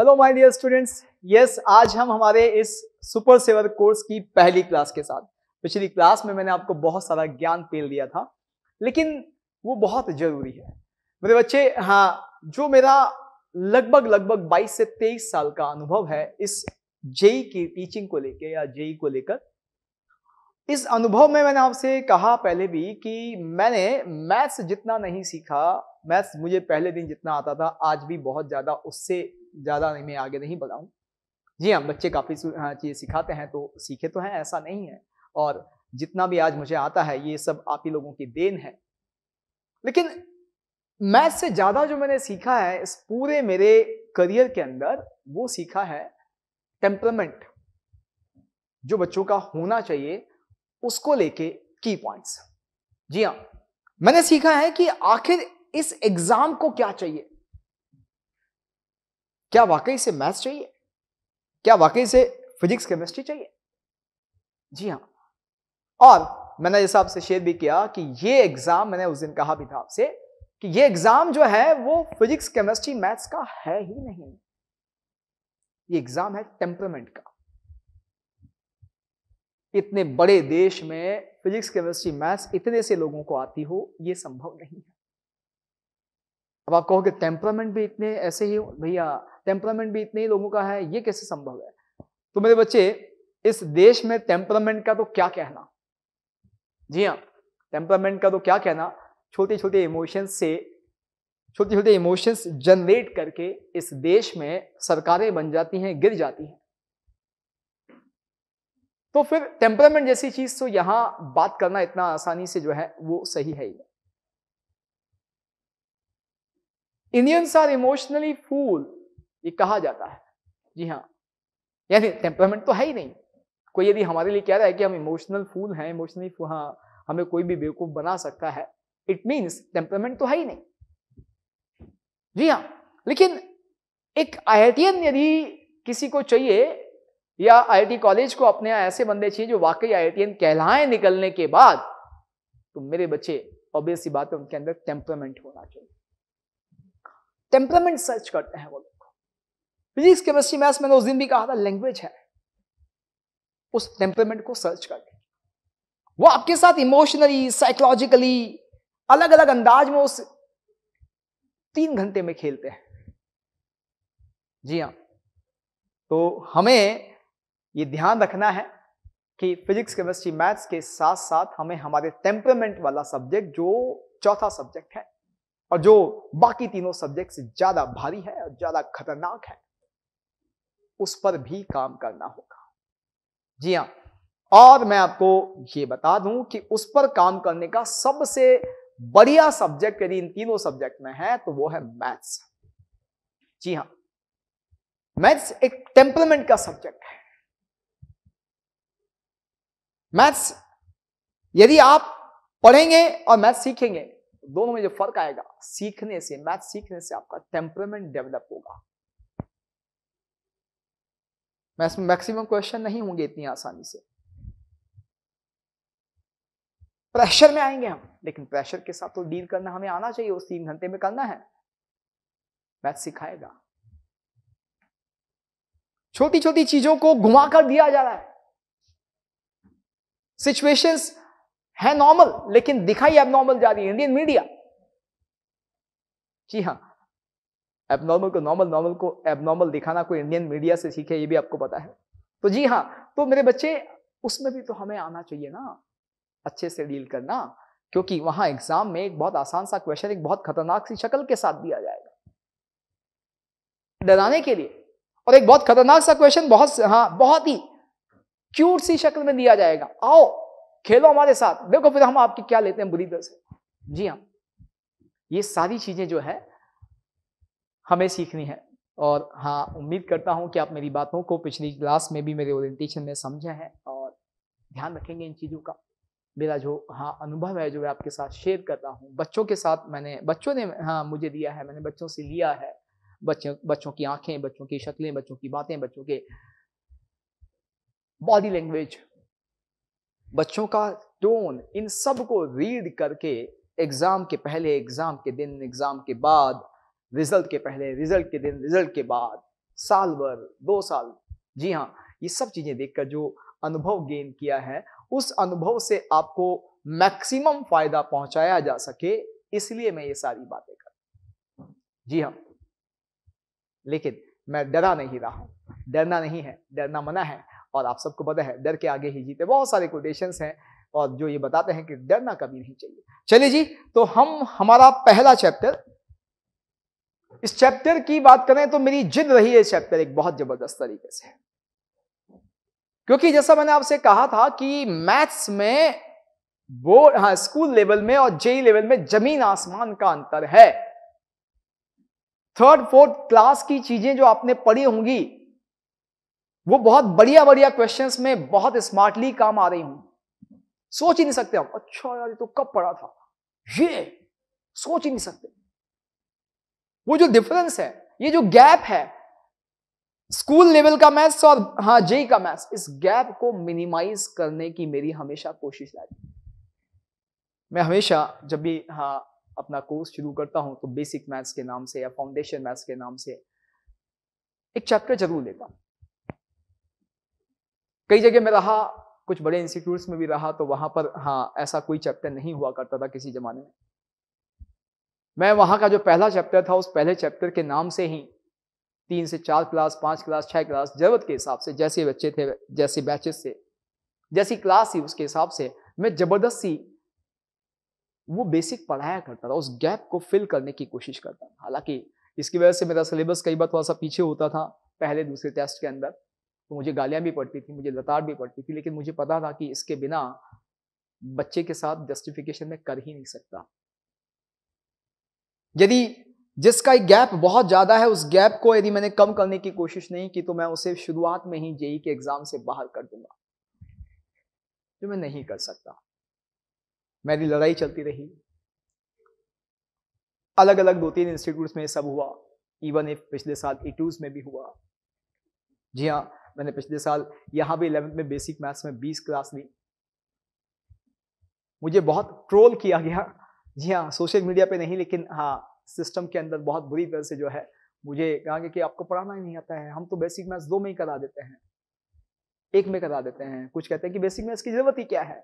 Hello my dear students yes आज हम हमारे इस सुपर सेवर कोर्स की पहली क्लास के साथ पिछली क्लास में मैंने आपको बहुत सारा ज्ञान पेल दिया था लेकिन वो बहुत जरूरी है मेरे बच्चे हाँ जो मेरा लगभग लगभग 22 से 23 साल का अनुभव है इस जेई e की टीचिंग को लेकर या जेई e को लेकर इस अनुभव में मैंने आपसे कहा पहले भी कि मैंने मैथ्स जितना नहीं सीखा मैथ्स मुझे पहले दिन जितना आता था आज भी बहुत ज़्यादा उससे ज़्यादा मैं आगे नहीं बढ़ाऊं जी हाँ बच्चे काफ़ी हाँ, चीज़ें सिखाते हैं तो सीखे तो हैं ऐसा नहीं है और जितना भी आज मुझे आता है ये सब आप ही लोगों की देन है लेकिन मैथ से ज़्यादा जो मैंने सीखा है इस पूरे मेरे करियर के अंदर वो सीखा है टेम्परमेंट जो बच्चों का होना चाहिए उसको लेके की पॉइंट्स जी हाँ मैंने सीखा है कि आखिर इस एग्जाम को क्या चाहिए क्या वाकई से मैथ्स चाहिए क्या वाकई से फिजिक्स केमिस्ट्री चाहिए जी हाँ और मैंने जैसा आपसे शेयर भी किया कि ये एग्जाम मैंने उस दिन कहा भी था आपसे कि ये एग्जाम जो है वो फिजिक्स केमिस्ट्री मैथ्स का है ही नहीं ये एग्जाम है टेम्परमेंट का इतने बड़े देश में फिजिक्स केमिस्ट्री मैथ्स इतने से लोगों को आती हो ये संभव नहीं है अब आप कहोगे टेम्परमेंट भी इतने ऐसे ही भैया टेम्परामेंट भी इतने ही लोगों का है ये कैसे संभव है तो मेरे बच्चे इस देश में टेम्परामेंट का तो क्या कहना जी हाँ टेम्परामेंट का तो क्या कहना छोटे छोटे इमोशंस से छोटे छोटे इमोशंस जनरेट करके इस देश में सरकारें बन जाती हैं गिर जाती हैं तो फिर टेम्परामेंट जैसी चीज तो यहां बात करना इतना आसानी से जो है वो सही है इंडियंस आर इमोशनली फूल ये कहा जाता है जी हाँ यानी टेम्परामेंट तो है ही नहीं कोई यदि हमारे लिए कह रहा है कि हम इमोशनल फूल हैं इमोशनली हाँ हमें कोई भी बेवकूफ बना सकता है इट मीन्स टेम्परामेंट तो है ही नहीं जी हाँ लेकिन एक आई यदि किसी को चाहिए या आई कॉलेज को अपने ऐसे बंदे चाहिए जो वाकई आई कहलाएं निकलने के बाद तो मेरे बच्चे ऑब्वियस सी बात है उनके अंदर टेम्परामेंट होना चाहिए टेम्परामेंट सर्च करते हैं वो फिजिक्स केमिस्ट्री मैथ्स मैंने उस दिन भी कहा था लैंग्वेज है उस टेम्परमेंट को सर्च करके वो आपके साथ इमोशनली साइकोलॉजिकली अलग अलग अंदाज में उस तीन घंटे में खेलते हैं जी हाँ तो हमें ये ध्यान रखना है कि फिजिक्स केमिस्ट्री मैथ्स के साथ साथ हमें हमारे टेम्परमेंट वाला सब्जेक्ट जो चौथा सब्जेक्ट है और जो बाकी तीनों सब्जेक्ट से ज्यादा भारी है और ज्यादा खतरनाक है उस पर भी काम करना होगा जी हाँ और मैं आपको ये बता दूं कि उस पर काम करने का सबसे बढ़िया सब्जेक्ट यदि इन तीनों सब्जेक्ट में है तो वो है मैथ्स जी हाँ मैथ्स एक टेम्परमेंट का सब्जेक्ट है मैथ्स यदि आप पढ़ेंगे और मैथ्स सीखेंगे दोनों में जो फर्क आएगा सीखने से मैथ सीखने से आपका टेम्परमेंट डेवलप होगा मैक्सिमम मैक्सिमम क्वेश्चन नहीं होंगे इतनी आसानी से प्रेशर में आएंगे हम लेकिन प्रेशर के साथ तो डील करना हमें आना चाहिए उस तीन घंटे में करना है मैथ सिखाएगा छोटी छोटी चीजों को घुमा कर दिया जा रहा है सिचुएशंस है नॉर्मल लेकिन दिखाई अब नॉर्मल जा रही है इंडियन मीडिया जी हाँ एबनॉर्मल को नॉर्मल नॉर्मल को एबनॉर्मल दिखाना कोई इंडियन मीडिया से सीखे ये भी आपको पता है तो जी हाँ तो मेरे बच्चे उसमें भी तो हमें आना चाहिए ना अच्छे से डील करना क्योंकि वहां एग्जाम में एक बहुत आसान सा क्वेश्चन एक बहुत खतरनाक सी शक्ल के साथ दिया जाएगा डराने के लिए और एक बहुत खतरनाक सा क्वेश्चन बहुत हाँ बहुत ही क्यूट सी शक्ल में दिया जाएगा आओ खेलो हमारे साथ देखो फिर हम आपकी क्या लेते हैं बुरी तरह से जी हाँ ये सारी चीजें जो है हमें सीखनी है और हाँ उम्मीद करता हूँ कि आप मेरी बातों को पिछली क्लास में भी मेरे ओरिएंटेशन में समझे हैं और ध्यान रखेंगे इन चीज़ों का मेरा जो हाँ अनुभव है जो मैं आपके साथ शेयर कर रहा हूँ बच्चों के साथ मैंने बच्चों ने हाँ मुझे दिया है मैंने बच्चों से लिया है बच्चों बच्चों की आंखें बच्चों की शक्लें बच्चों की बातें बच्चों के बॉडी लैंग्वेज बच्चों का टोन इन सब को रीड करके एग्ज़ाम के पहले एग्ज़ाम के दिन एग्ज़ाम के बाद रिजल्ट के पहले रिजल्ट के दिन रिजल्ट के बाद साल भर दो साल जी हाँ ये सब चीजें देखकर जो अनुभव गेन किया है उस अनुभव से आपको मैक्सिमम फायदा पहुंचाया जा सके इसलिए मैं ये सारी बातें कर जी हाँ लेकिन मैं डरा नहीं रहा हूं डरना नहीं है डरना मना है और आप सबको पता है डर के आगे ही जीते बहुत सारे कोटेशन हैं और जो ये बताते हैं कि डरना कभी नहीं चाहिए चलिए जी तो हम हमारा पहला चैप्टर इस चैप्टर की बात करें तो मेरी जिद रही है चैप्टर एक बहुत जबरदस्त तरीके से क्योंकि जैसा मैंने आपसे कहा था कि मैथ्स में बोर्ड हाँ स्कूल लेवल में और जेई लेवल में जमीन आसमान का अंतर है थर्ड फोर्थ क्लास की चीजें जो आपने पढ़ी होंगी वो बहुत बढ़िया बढ़िया क्वेश्चंस में बहुत स्मार्टली काम आ रही होंगी सोच ही नहीं सकते आप अच्छा यार ये तो कब पढ़ा था ये सोच ही नहीं सकते वो जो डिफरेंस है ये जो गैप है स्कूल लेवल का मैथ्स और हाँ जे e e का मैथ्स इस गैप को मिनिमाइज करने की मेरी हमेशा कोशिश रहती मैं हमेशा जब भी हाँ अपना कोर्स शुरू करता हूं तो बेसिक मैथ्स के नाम से या फाउंडेशन मैथ्स के नाम से एक चैप्टर जरूर लेता हूँ कई जगह मैं रहा कुछ बड़े इंस्टीट्यूट्स में भी रहा तो वहां पर हाँ ऐसा कोई चैप्टर नहीं हुआ करता था किसी ज़माने में मैं वहाँ का जो पहला चैप्टर था उस पहले चैप्टर के नाम से ही तीन से चार क्लास पाँच क्लास छः क्लास जरूरत के हिसाब से जैसे बच्चे थे जैसे बैचेस थे जैसी क्लास थी उसके हिसाब से मैं ज़बरदस्ती वो बेसिक पढ़ाया करता था उस गैप को फिल करने की कोशिश करता था हालांकि इसकी वजह से मेरा सिलेबस कई बार थोड़ा सा पीछे होता था पहले दूसरे टेस्ट के अंदर तो मुझे गालियाँ भी पड़ती थी मुझे लताड़ भी पड़ती थी लेकिन मुझे पता था कि इसके बिना बच्चे के साथ जस्टिफिकेशन में कर ही नहीं सकता यदि जिसका गैप बहुत ज़्यादा है उस गैप को यदि मैंने कम करने की कोशिश नहीं की तो मैं उसे शुरुआत में ही जेई के एग्ज़ाम से बाहर कर दूंगा जो मैं नहीं कर सकता मेरी लड़ाई चलती रही अलग अलग दो तीन इंस्टीट्यूट्स में सब हुआ इवन इफ पिछले साल इटूज e में भी हुआ जी हाँ मैंने पिछले साल यहाँ भी इलेवेंथ में बेसिक मैथ्स में बीस क्लास ली मुझे बहुत ट्रोल किया गया जी हाँ सोशल मीडिया पे नहीं लेकिन हाँ सिस्टम के अंदर बहुत बुरी तरह से जो है मुझे कहा कि आपको पढ़ाना ही नहीं आता है हम तो बेसिक मैथ्स दो में ही करा देते हैं एक में करा देते हैं कुछ कहते हैं कि बेसिक मैथ्स की जरूरत ही क्या है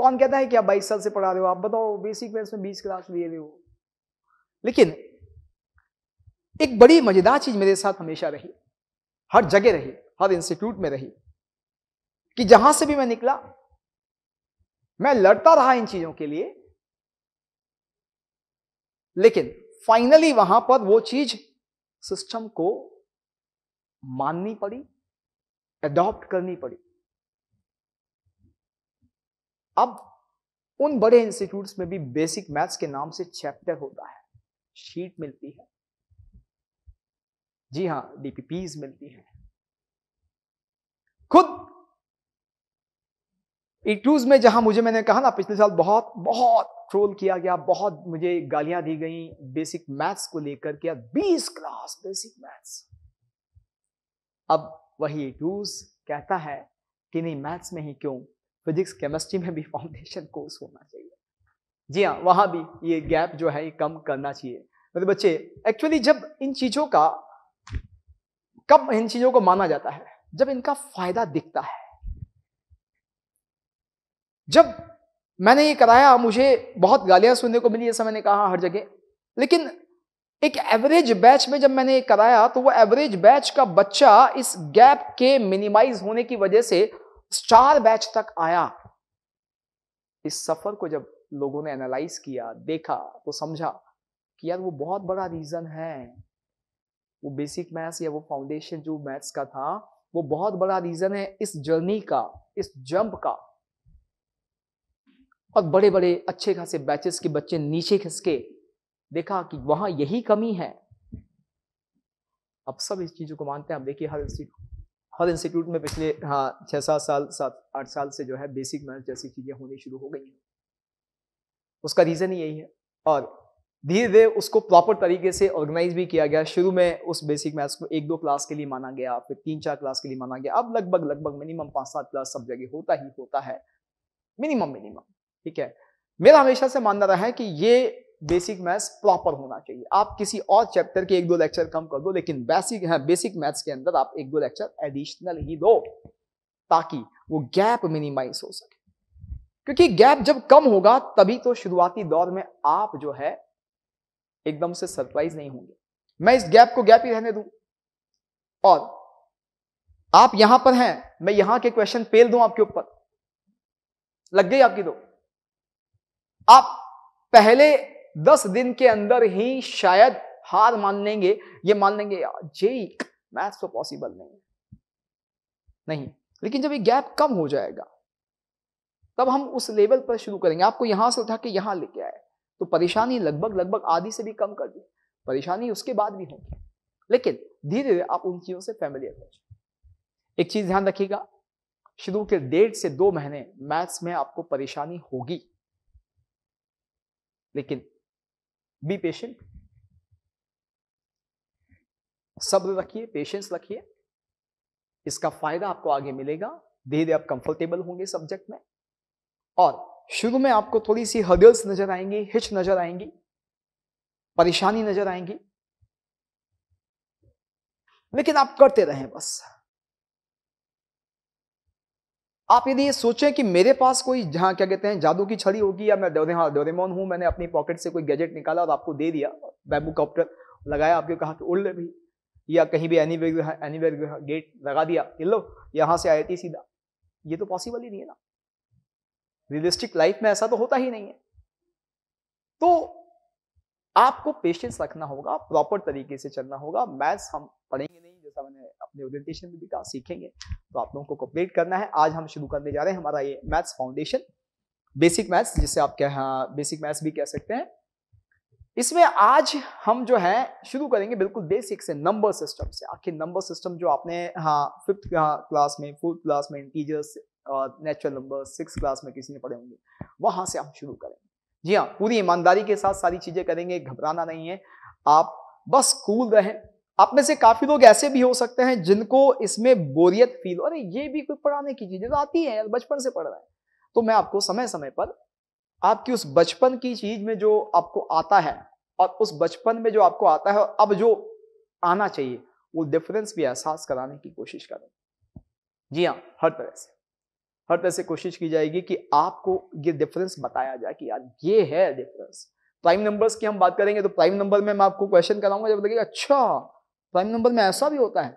कौन कहता है कि आप बाईस साल से पढ़ा रहे हो आप बताओ बेसिक मैथ्स में बीस क्लास लिए रहे हो लेकिन एक बड़ी मजेदार चीज मेरे साथ हमेशा रही हर जगह रही हर इंस्टीट्यूट में रही कि जहां से भी मैं निकला मैं लड़ता रहा इन चीजों के लिए लेकिन फाइनली वहां पर वो चीज सिस्टम को माननी पड़ी एडॉप्ट करनी पड़ी अब उन बड़े इंस्टीट्यूट्स में भी बेसिक मैथ्स के नाम से चैप्टर होता है शीट मिलती है जी हां डीपीपीज मिलती है खुद क्रूज में जहां मुझे मैंने कहा ना पिछले साल बहुत बहुत ट्रोल किया गया बहुत मुझे गालियां दी गई बेसिक मैथ्स को लेकर के बीस क्लास बेसिक मैथ्स अब वही क्रूज कहता है कि नहीं मैथ्स में ही क्यों फिजिक्स केमिस्ट्री में भी फाउंडेशन कोर्स होना चाहिए जी हाँ वहां भी ये गैप जो है ये कम करना चाहिए मतलब बच्चे एक्चुअली जब इन चीज़ों का कब इन चीज़ों को माना जाता है जब इनका फायदा दिखता है जब मैंने ये कराया मुझे बहुत गालियां सुनने को मिली ऐसा मैंने कहा हर जगह लेकिन एक एवरेज बैच में जब मैंने ये कराया तो वो एवरेज बैच का बच्चा इस गैप के मिनिमाइज होने की वजह से स्टार बैच तक आया इस सफर को जब लोगों ने एनालाइज किया देखा तो समझा कि यार वो बहुत बड़ा रीजन है वो बेसिक मैथ्स या वो फाउंडेशन जो मैथ्स का था वो बहुत बड़ा रीजन है इस जर्नी का इस जंप का और बड़े बड़े अच्छे खासे बैचेस के बच्चे नीचे खिसके देखा कि वहां यही कमी है अब सब इस चीज़ों को मानते हैं आप देखिए हर इंस्टीट्यूट हर इंस्टीट्यूट में पिछले हाँ छह सात साल सात आठ साल से जो है बेसिक मैथ जैसी चीज़ें होनी शुरू हो गई हैं उसका रीज़न ही यही है और धीरे धीरे उसको प्रॉपर तरीके से ऑर्गेनाइज भी किया गया शुरू में उस बेसिक मैथ्स को एक दो क्लास के लिए माना गया फिर तीन चार क्लास के लिए माना गया अब लगभग लगभग मिनिमम पांच सात क्लास सब जगह होता ही होता है मिनिमम मिनिमम ठीक है मेरा हमेशा से मानना रहा है कि ये बेसिक मैथ्स प्रॉपर होना चाहिए आप किसी और चैप्टर के एक दो लेक्चर कम कर दो लेकिन बेसिक है बेसिक मैथ्स के अंदर आप एक दो लेक्चर एडिशनल ही दो ताकि वो गैप मिनिमाइज हो सके क्योंकि गैप जब कम होगा तभी तो शुरुआती दौर में आप जो है एकदम से सरप्राइज नहीं होंगे मैं इस गैप को गैप ही रहने दू और आप यहां पर हैं मैं यहां के क्वेश्चन पेल दू आपके ऊपर लग गई आपकी दो आप पहले दस दिन के अंदर ही शायद हार मान लेंगे ये मान लेंगे जेई मैथ्स तो पॉसिबल नहीं है नहीं लेकिन जब ये गैप कम हो जाएगा तब हम उस लेवल पर शुरू करेंगे आपको यहां से उठा के यहां लेके आए तो परेशानी लगभग लगभग आधी से भी कम कर दी परेशानी उसके बाद भी होगी लेकिन धीरे धीरे आप उन चीजों से फैमिलियर हो एक चीज ध्यान रखिएगा शुरू के डेढ़ से दो महीने मैथ्स में आपको परेशानी होगी लेकिन बी पेशेंट शब्द रखिए पेशेंस रखिए इसका फायदा आपको आगे मिलेगा धीरे धीरे आप कंफर्टेबल होंगे सब्जेक्ट में और शुरू में आपको थोड़ी सी हर्डल्स नजर आएंगी हिच नजर आएंगी परेशानी नजर आएंगी लेकिन आप करते रहें बस आप यदि ये सोचें कि मेरे पास कोई जहाँ क्या कहते हैं जादू की छड़ी होगी या मैं दो हाँ डोरेमोन हूँ मैंने अपनी पॉकेट से कोई गैजेट निकाला और आपको दे दिया बैम्बू कॉप्टर लगाया आपके कहा कि उड़ ले भी या कहीं भी एनी वेग गेट लगा दिया ये लो यहाँ से आई सीधा ये तो पॉसिबल ही नहीं है ना रियलिस्टिक लाइफ में ऐसा तो होता ही नहीं है तो आपको पेशेंस रखना होगा प्रॉपर तरीके से चलना होगा मैथ्स हम पढ़ेंगे मैंने अपने ओरिएंटेशन में भी कहा सीखेंगे तो आप लोगों को कंप्लीट करना है आज हम शुरू करने जा रहे हैं हमारा ये मैथ्स फाउंडेशन बेसिक मैथ्स जिसे आप कह बेसिक हाँ, मैथ्स भी कह सकते हैं इसमें आज हम जो है शुरू करेंगे बिल्कुल बेसिक से नंबर सिस्टम से आखिर नंबर सिस्टम जो आपने हाँ फिफ्थ क्लास में फोर्थ क्लास में इंटीजर्स और नेचुरल नंबर सिक्स क्लास में किसी ने पढ़े होंगे वहां से हम शुरू करेंगे जी हाँ पूरी ईमानदारी के साथ सारी चीजें करेंगे घबराना नहीं है आप बस कूल रहें आप में से काफी लोग ऐसे भी हो सकते हैं जिनको इसमें बोरियत फील अरे ये भी कोई पढ़ाने की चीजें तो आती है यार बचपन से पढ़ रहा है तो मैं आपको समय समय पर आपकी उस बचपन की चीज में जो आपको आता है और उस बचपन में जो आपको आता है अब जो आना चाहिए वो डिफरेंस भी एहसास कराने की कोशिश करें जी हाँ हर तरह से हर तरह से कोशिश की जाएगी कि आपको ये डिफरेंस बताया जाए कि यार ये है डिफरेंस प्राइम नंबर्स की हम बात करेंगे तो प्राइम नंबर में मैं आपको क्वेश्चन कराऊंगा जब लगेगा अच्छा प्राइम नंबर में ऐसा भी होता है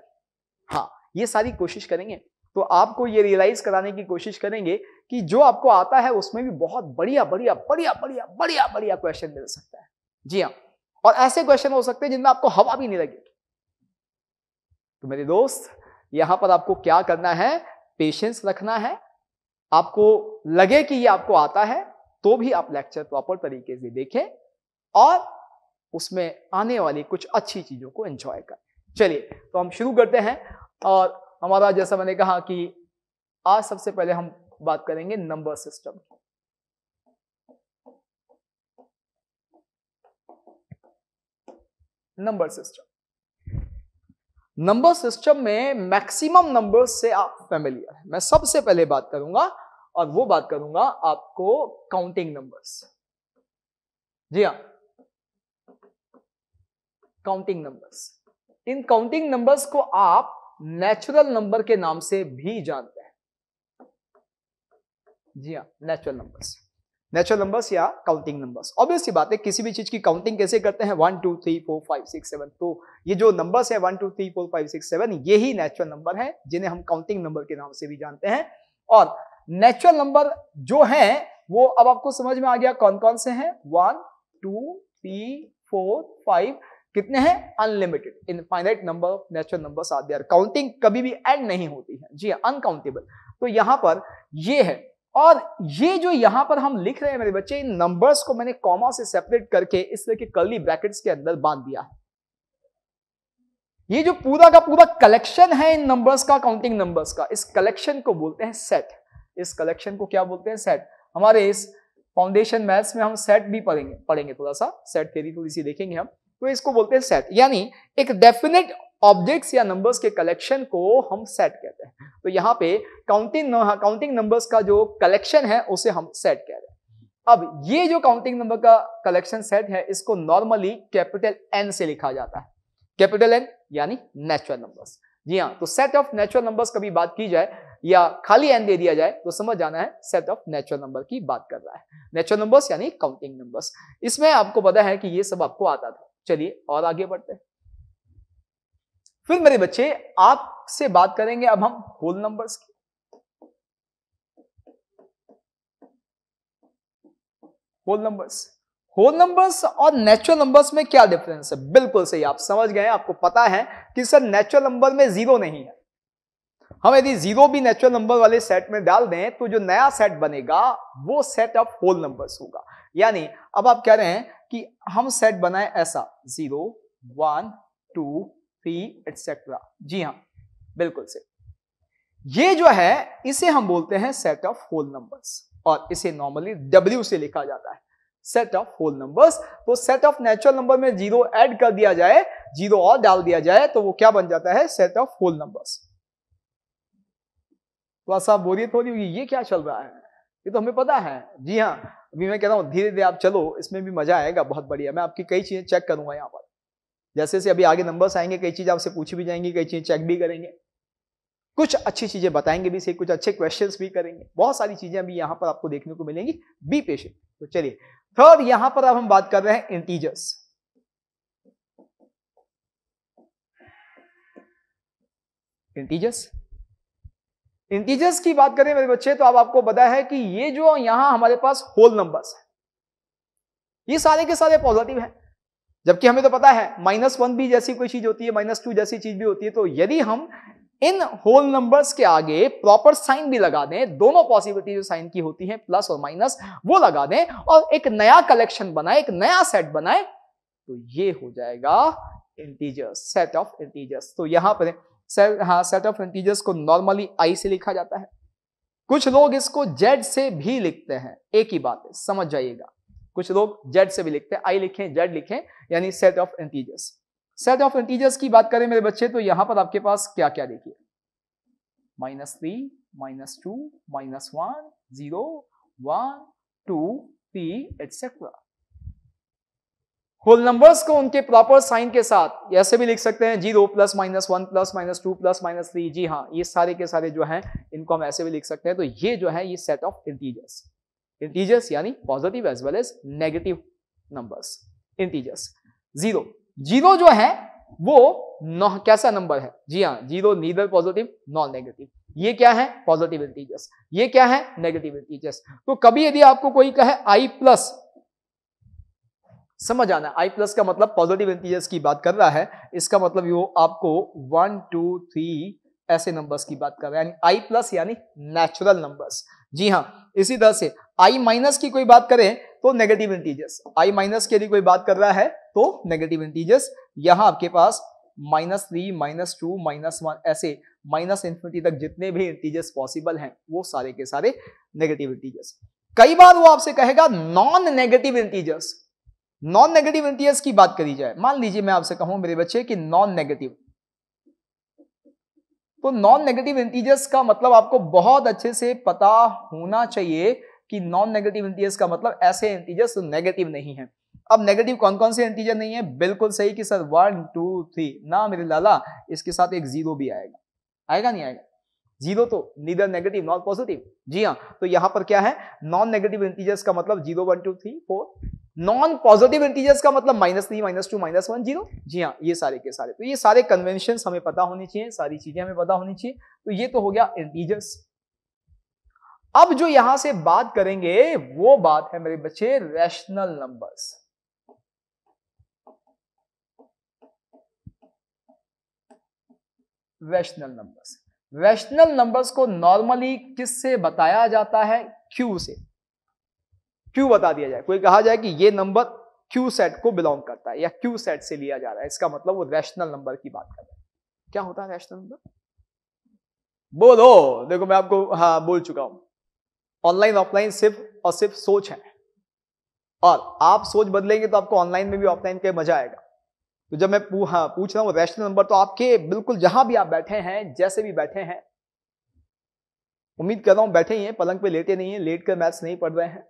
हाँ ये सारी कोशिश करेंगे तो आपको ये रियलाइज कराने की कोशिश करेंगे कि जो आपको आता है उसमें भी बहुत बढ़िया बढ़िया बढ़िया बढ़िया बढ़िया बढ़िया क्वेश्चन मिल सकता है जी हाँ और ऐसे क्वेश्चन हो सकते हैं जिनमें आपको हवा भी नहीं लगेगी तो मेरे दोस्त यहां पर आपको क्या करना है पेशेंस रखना है आपको लगे कि ये आपको आता है तो भी आप लेक्चर प्रॉपर तरीके से देखें और उसमें आने वाली कुछ अच्छी चीजों को एंजॉय करें चलिए तो हम शुरू करते हैं और हमारा जैसा मैंने कहा कि आज सबसे पहले हम बात करेंगे नंबर सिस्टम की नंबर सिस्टम नंबर सिस्टम में मैक्सिमम नंबर से आप फैमिलियर हैं मैं सबसे पहले बात करूंगा और वो बात करूंगा आपको काउंटिंग नंबर्स जी हाँ काउंटिंग नंबर्स इन काउंटिंग नंबर्स को आप नेचुरल नंबर के नाम से भी जानते हैं जी हाँ नेचुरल नंबर्स नेचुरल नंबर्स या काउंटिंग नंबर्स ऑब्वियस सी बात है किसी भी चीज की काउंटिंग कैसे करते हैं one two three four five six seven तो ये जो नंबर्स है one two three four five six seven ये ही नेचुरल नंबर है जिन्हें हम काउंटिंग नंबर के नाम से भी जानते हैं और नेचुरल नंबर जो है वो अब आपको समझ में आ गया कौन कौन से हैं one two three four five कितने हैं unlimited infinite number of natural numbers are there counting कभी भी एंड नहीं होती है जी अनकाउंटेबल हाँ, तो यहाँ पर ये है और ये जो यहाँ पर हम लिख रहे हैं मेरे बच्चे इन नंबर्स को मैंने कॉमा से सेपरेट करके इस तरह के कर्ली ब्रैकेट्स के अंदर बांध दिया है ये जो पूरा का पूरा कलेक्शन है इन नंबर्स का काउंटिंग नंबर्स का इस कलेक्शन को बोलते हैं सेट इस कलेक्शन को क्या बोलते हैं सेट हमारे इस फाउंडेशन मैथ्स में हम सेट भी पढ़ेंगे पढ़ेंगे थोड़ा सा सेट थेरी थोड़ी सी देखेंगे हम तो इसको बोलते हैं सेट यानी एक डेफिनेट ऑब्जेक्ट्स या नंबर्स के कलेक्शन को हम सेट कहते हैं तो यहाँ पे काउंटिंग काउंटिंग नंबर्स का जो कलेक्शन है उसे हम सेट कह रहे हैं अब ये जो काउंटिंग नंबर का कलेक्शन सेट है इसको नॉर्मली कैपिटल एन से लिखा जाता है कैपिटल एन यानी नेचुरल नंबर्स जी हाँ तो सेट ऑफ नेचुरल नंबर्स कभी बात की जाए या खाली एन दे दिया जाए तो समझ जाना है सेट ऑफ नेचुरल नंबर की बात कर रहा है नेचुरल नंबर्स यानी काउंटिंग नंबर्स इसमें आपको पता है कि ये सब आपको आता था चलिए और आगे बढ़ते हैं फिर मेरे बच्चे आपसे बात करेंगे अब हम होल नंबर्स की होल नंबर्स होल नंबर्स और नेचुरल नंबर्स में क्या डिफरेंस है बिल्कुल सही आप समझ गए आपको पता है कि सर नेचुरल नंबर में जीरो नहीं है हम यदि जीरो भी नेचुरल नंबर वाले सेट में डाल दें तो जो नया सेट बनेगा वो सेट ऑफ होल नंबर्स होगा यानी अब आप कह रहे हैं कि हम सेट बनाए ऐसा zero one two three etcetera जी हाँ बिल्कुल से ये जो है इसे हम बोलते हैं सेट ऑफ होल नंबर्स और इसे नॉर्मली डब्ल्यू से लिखा जाता है सेट ऑफ होल नंबर्स तो सेट ऑफ नेचुरल नंबर में जीरो ऐड कर दिया जाए जीरो और डाल दिया जाए तो वो क्या बन जाता है सेट ऑफ होल नंबर्स तो सा बोरियत हो रही होगी ये क्या चल रहा है ये तो हमें पता है जी हाँ अभी मैं रहा हूँ धीरे धीरे आप चलो इसमें भी मजा आएगा बहुत बढ़िया मैं आपकी कई चीज़ें चेक करूंगा यहाँ पर जैसे जैसे अभी आगे नंबर्स आएंगे कई चीज़ आपसे पूछी भी जाएंगी कई चीज़ें चेक भी करेंगे कुछ अच्छी चीज़ें बताएंगे भी से कुछ अच्छे क्वेश्चन भी करेंगे बहुत सारी चीज़ें अभी यहाँ पर आपको देखने को मिलेंगी बी पेशेंट तो चलिए थर्ड यहाँ पर अब हम बात कर रहे हैं इंटीजर्स इंटीजर्स इंटीजर्स की बात करें मेरे बच्चे तो आप आपको बताया है कि ये जो यहां हमारे पास होल नंबर्स है ये सारे के सारे पॉजिटिव हैं जबकि हमें तो पता है माइनस वन भी जैसी कोई चीज होती है माइनस टू जैसी चीज भी होती है तो यदि हम इन होल नंबर्स के आगे प्रॉपर साइन भी लगा दें दोनों पॉसिबिलिटी जो साइन की होती है प्लस और माइनस वो लगा दें और एक नया कलेक्शन बनाए एक नया सेट बनाए तो ये हो जाएगा इंटीजर्स सेट ऑफ इंटीजर्स तो यहां पर सेट हाँ सेट ऑफ इंटीजर्स को नॉर्मली आई से लिखा जाता है कुछ लोग इसको जेड से भी लिखते हैं एक ही बात है समझ जाइएगा कुछ लोग जेड से भी लिखते हैं आई लिखें जेड लिखें यानी set of integers set of integers की बात करें मेरे बच्चे तो यहां पर आपके पास क्या क्या देखिए minus three minus two minus one zero one two three etcetera whole numbers को उनके प्रॉपर साइन के साथ ऐसे भी लिख सकते हैं zero plus minus one plus minus two plus minus three जी हाँ ये सारे के सारे जो हैं इनको हम ऐसे भी लिख सकते हैं तो ये जो है ये सेट ऑफ इंटीजर्स इंटीजर्स यानी positive as well as negative numbers integers zero zero जो है वो नौ कैसा नंबर है जी हाँ zero neither positive non negative ये क्या है पॉजिटिव इंटीजर्स ये क्या है नेगेटिव इंटीजर्स तो कभी यदि आपको कोई कहे आई प्लस समझ आना आई प्लस का मतलब पॉजिटिव इंटीजर्स की बात कर रहा है इसका मतलब वो आपको वन टू थ्री ऐसे नंबर्स की बात कर रहा है आई प्लस यानी नेचुरल नंबर्स जी हाँ इसी तरह से आई माइनस की कोई बात करें तो नेगेटिव इंटीजर्स आई माइनस के यदि कोई बात कर रहा है तो नेगेटिव इंटीजर्स यहाँ आपके पास minus three minus two minus one ऐसे माइनस इन्फिनिटी तक जितने भी इंटीजर्स पॉसिबल हैं वो सारे के सारे नेगेटिव इंटीजर्स कई बार वो आपसे कहेगा non negative integers non negative integers की बात करी जाए मान लीजिए मैं आपसे कहूं मेरे बच्चे कि नॉन नेगेटिव तो नॉन नेगेटिव इंटीजर्स का मतलब आपको बहुत अच्छे से पता होना चाहिए कि नॉन नेगेटिव इंटीजर्स का मतलब ऐसे इंटीजर्स तो नेगेटिव नहीं है अब नेगेटिव कौन कौन से इंटीजर नहीं है बिल्कुल सही कि सर वन टू थ्री ना मेरे लाला इसके साथ एक जीरो भी आएगा आएगा नहीं आएगा जीरो तो नीदर नेगेटिव नॉन पॉजिटिव जी हाँ तो यहां पर क्या है नॉन नेगेटिव इंटीजर्स का मतलब zero one two three four non positive integers का मतलब minus three minus two minus one zero जी हाँ ये सारे के सारे तो ये सारे कन्वेंशन हमें पता होनी चाहिए सारी चीजें हमें पता होनी चाहिए तो ये तो हो गया इंटीजर्स अब जो यहां से बात करेंगे वो बात है मेरे बच्चे rational numbers rational numbers rational numbers को नॉर्मली किस से बताया जाता है क्यू से क्यू बता दिया जाए कोई कहा जाए कि ये नंबर क्यू सेट को बिलोंग करता है या क्यू सेट से लिया जा रहा है इसका मतलब वो रैशनल नंबर की बात कर रहे हैं क्या होता है रैशनल नंबर बोलो देखो मैं आपको हाँ बोल चुका हूं ऑनलाइन ऑफलाइन सिर्फ और सिर्फ सोच है और आप सोच बदलेंगे तो आपको ऑनलाइन में भी ऑफलाइन के मजा आएगा तो जब मैं पूछ हाँ, पूछ रहा हूँ रैशनल नंबर तो आपके बिल्कुल जहां भी आप बैठे हैं जैसे भी बैठे हैं उम्मीद कर रहा हूं बैठे ही हैं पलंग पे लेटे नहीं है लेट कर मैथ्स नहीं पढ़ रहे हैं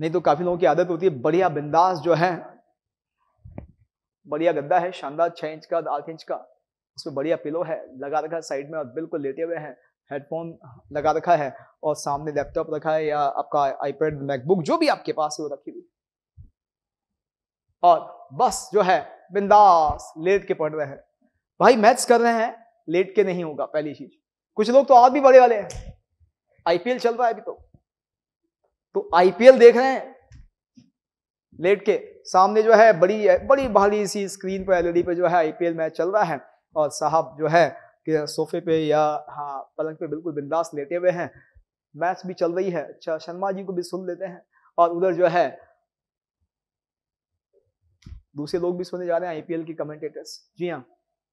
नहीं तो काफी लोगों की आदत होती है बढ़िया बिंदास जो है बढ़िया गद्दा है शानदार छह इंच का आठ इंच का उसमें बढ़िया पिलो है लगा रखा है साइड में और बिल्कुल लेटे हुए हैं हेडफोन लगा रखा है और सामने लैपटॉप रखा है या आपका आईपैड मैकबुक जो भी आपके पास है वो रखी हुई और बस जो है बिंदास लेट के पढ़ रहे हैं भाई मैथ्स कर रहे हैं लेट के नहीं होगा पहली चीज कुछ लोग तो आज भी बड़े वाले हैं आईपीएल चल रहा है अभी तो तो आईपीएल देख रहे हैं लेट के सामने जो है बड़ी बड़ी भारी सी स्क्रीन पर एलईडी e पे जो है आईपीएल मैच चल रहा है और साहब जो है कि सोफे पे या हाँ पलंग पे बिल्कुल बिंदास लेटे हुए हैं मैच भी चल रही है अच्छा शर्मा जी को भी सुन लेते हैं और उधर जो है दूसरे लोग भी सुनने जा रहे हैं आईपीएल के कमेंटेटर्स जी हाँ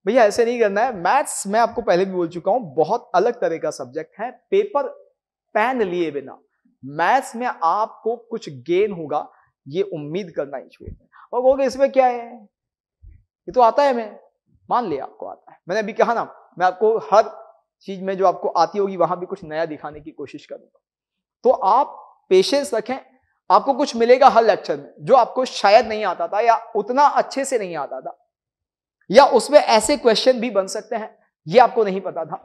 भैया ऐसे नहीं करना है मैथ्स मैं आपको पहले भी बोल चुका हूं बहुत अलग तरह का सब्जेक्ट है पेपर पेन लिए बिना मैथ्स में आपको कुछ गेन होगा ये उम्मीद करना ही चाहिए और कहोगे इसमें क्या है ये तो आता है मैं मान लिया आपको आता है मैंने अभी कहा ना मैं आपको हर चीज में जो आपको आती होगी वहां भी कुछ नया दिखाने की कोशिश करूंगा तो आप पेशेंस रखें आपको कुछ मिलेगा हर लेक्चर में जो आपको शायद नहीं आता था या उतना अच्छे से नहीं आता था या उसमें ऐसे क्वेश्चन भी बन सकते हैं ये आपको नहीं पता था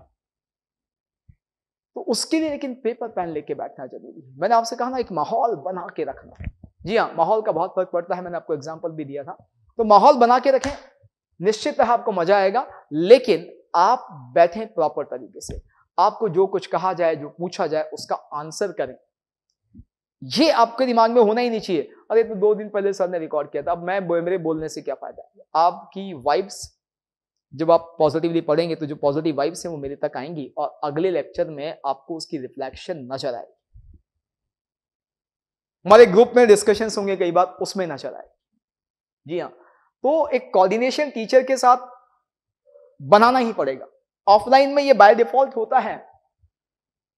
तो उसके लिए लेकिन पेपर पेन लेके बैठना जरूरी है मैंने आपसे कहा ना एक माहौल बना के रखना जी हाँ माहौल का बहुत फर्क पड़ता है मैंने आपको एग्जाम्पल भी दिया था तो माहौल बना के रखें निश्चित है आपको मजा आएगा लेकिन आप बैठें प्रॉपर तरीके से आपको जो कुछ कहा जाए जो पूछा जाए उसका आंसर करें ये आपके दिमाग में होना ही नहीं चाहिए अरे तो दो दिन पहले सर ने रिकॉर्ड किया था अब मैं मेरे बोलने से क्या फायदा है आपकी वाइब्स जब आप पॉजिटिवली पढ़ेंगे तो जो पॉजिटिव वाइब्स हैं वो मेरे तक आएंगी और अगले लेक्चर में आपको उसकी रिफ्लेक्शन नजर आएगी हमारे ग्रुप में डिस्कशन होंगे कई बार उसमें नजर आएगी जी हाँ तो एक कोऑर्डिनेशन टीचर के साथ बनाना ही पड़ेगा ऑफलाइन में ये बाय डिफॉल्ट होता है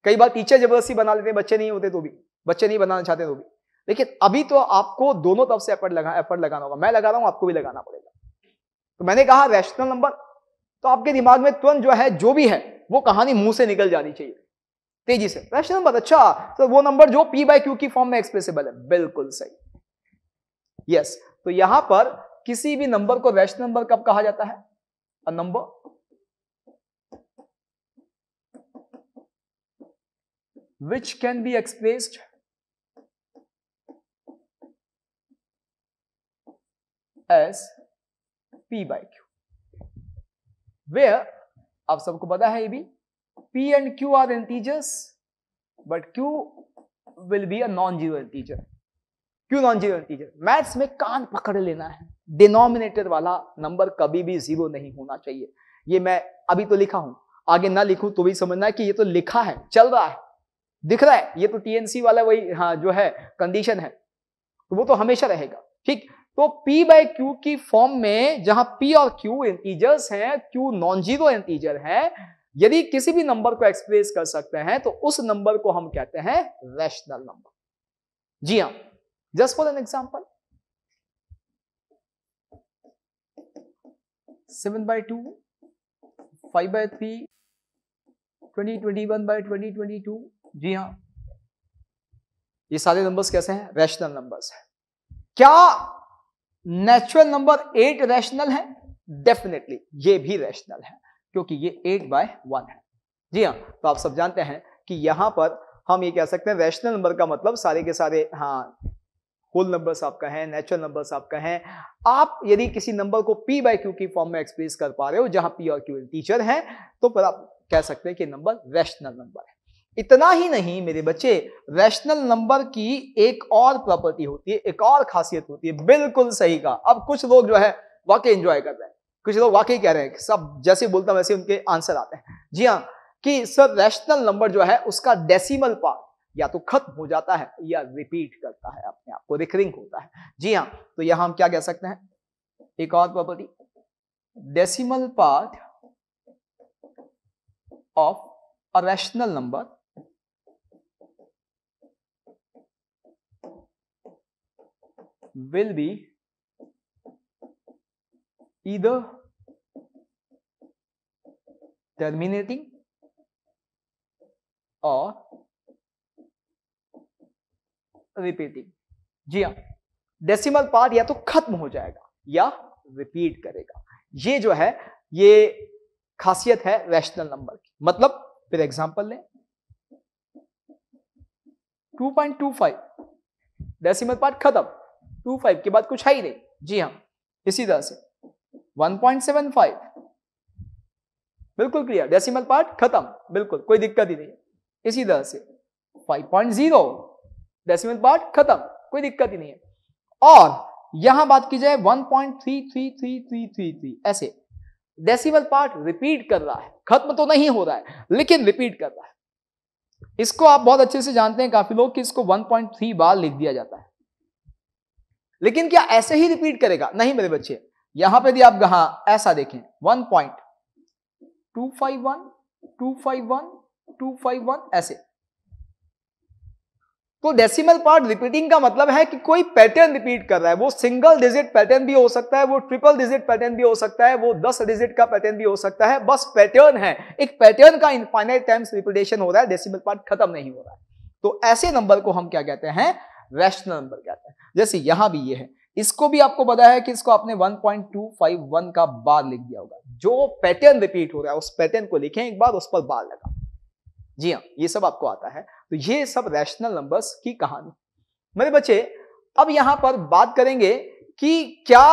कई बार टीचर जबरदस्ती बना लेते हैं बच्चे नहीं होते तो भी बच्चे नहीं बनाना चाहते तो भी लेकिन अभी तो आपको दोनों तरफ से एफर्ट लगा एफर्ट लगाना होगा मैं लगा रहा हूं आपको भी लगाना पड़ेगा तो मैंने कहा रैशनल नंबर तो आपके दिमाग में तुरंत जो है जो भी है वो कहानी मुंह से निकल जानी चाहिए तेजी से रैशनल नंबर अच्छा तो वो नंबर जो पी बाई क्यू की फॉर्म में एक्सप्रेसिबल है बिल्कुल सही यस तो यहां पर किसी भी नंबर को रैशनल नंबर कब कहा जाता है a number which can be expressed as p by q where आप सबको पता है ये भी p and q are integers but q will be a non zero integer q non zero integer maths में कान पकड़ लेना है डिनोमिनेटर वाला नंबर कभी भी जीरो नहीं होना चाहिए ये मैं अभी तो लिखा हूं आगे ना लिखूं तो भी समझना है कि ये तो लिखा है चल रहा है दिख रहा है ये तो टीएनसी वाला वही हाँ जो है कंडीशन है तो वो तो हमेशा रहेगा ठीक तो p बाय क्यू की फॉर्म में जहां p और q इंटीजर्स हैं q नॉन जीरो इंटीजर है यदि किसी भी नंबर को एक्सप्रेस कर सकते हैं तो उस नंबर को हम कहते हैं रैशनल नंबर जी हाँ just for an example seven by two five by three twenty twenty one by twenty twenty two जी हाँ ये सारे नंबर्स कैसे हैं रैशनल नंबर्स है क्या नेचुरल नंबर एट रैशनल है डेफिनेटली ये भी रैशनल है क्योंकि ये एट बाय वन है जी हाँ तो आप सब जानते हैं कि यहां पर हम ये कह सकते हैं रैशनल नंबर का मतलब सारे के सारे हाँ होल नंबर्स आपका है नेचुरल नंबर्स आपका है आप यदि किसी नंबर को पी बाय क्यू की फॉर्म में एक्सप्रेस कर पा रहे हो जहां पी और क्यू इंटीजर है तो फिर आप कह सकते हैं कि नंबर रैशनल नंबर है इतना ही नहीं मेरे बच्चे रैशनल नंबर की एक और प्रॉपर्टी होती है एक और खासियत होती है बिल्कुल सही का अब कुछ लोग जो है वाकई एंजॉय कर रहे हैं कुछ लोग वाकई कह रहे हैं सब जैसे बोलता वैसे उनके आंसर आते हैं जी हाँ कि सर रैशनल नंबर जो है उसका डेसिमल पार्ट या तो खत्म हो जाता है या रिपीट करता है अपने आप को रिकरिंग होता है जी हाँ तो यहां हम क्या कह सकते हैं एक और property decimal part of a rational number will be either terminating or repeating जी हाँ डेसिमल पार्ट या तो खत्म हो जाएगा या रिपीट करेगा ये जो है ये खासियत है रैशनल नंबर की मतलब फिर एग्जाम्पल लें 2.25 डेसिमल पार्ट खत्म टू फाइव के बाद कुछ है ही नहीं जी हाँ इसी तरह से वन पॉइंट सेवन फाइव बिल्कुल क्लियर डेसिमल पार्ट खत्म बिल्कुल कोई दिक्कत ही नहीं इसी तरह से five point zero decimal part खत्म कोई दिक्कत ही नहीं है और यहां बात की जाए one point three three three three three three ऐसे डेसिमल पार्ट रिपीट कर रहा है खत्म तो नहीं हो रहा है लेकिन रिपीट कर रहा है इसको आप बहुत अच्छे से जानते हैं काफी लोग कि इसको 1.3 बार लिख दिया जाता है लेकिन क्या ऐसे ही रिपीट करेगा नहीं मेरे बच्चे यहां पे यदि आप कहा ऐसा देखें one point two five one two five one two five one ऐसे तो डेसिमल पार्ट रिपीटिंग का मतलब है कि कोई पैटर्न रिपीट कर रहा है वो सिंगल डिजिट पैटर्न भी हो सकता है वो ट्रिपल डिजिट पैटर्न भी हो सकता है वो दस डिजिट का पैटर्न भी हो सकता है बस पैटर्न है एक पैटर्न का इनफाइनाइट टाइम्स रिपीटेशन हो रहा है डेसिमल पार्ट खत्म नहीं हो रहा है तो ऐसे नंबर को हम क्या कहते हैं रैशनल नंबर कहते हैं जैसे यहां भी ये है इसको भी आपको पता है कि इसको आपने 1.251 का बार लिख दिया होगा जो पैटर्न रिपीट हो रहा है उस पैटर्न को लिखें एक बार उस पर बार लगा जी हाँ ये सब आपको आता है तो ये सब रैशनल नंबर्स की कहानी मेरे बच्चे अब यहां पर बात करेंगे कि क्या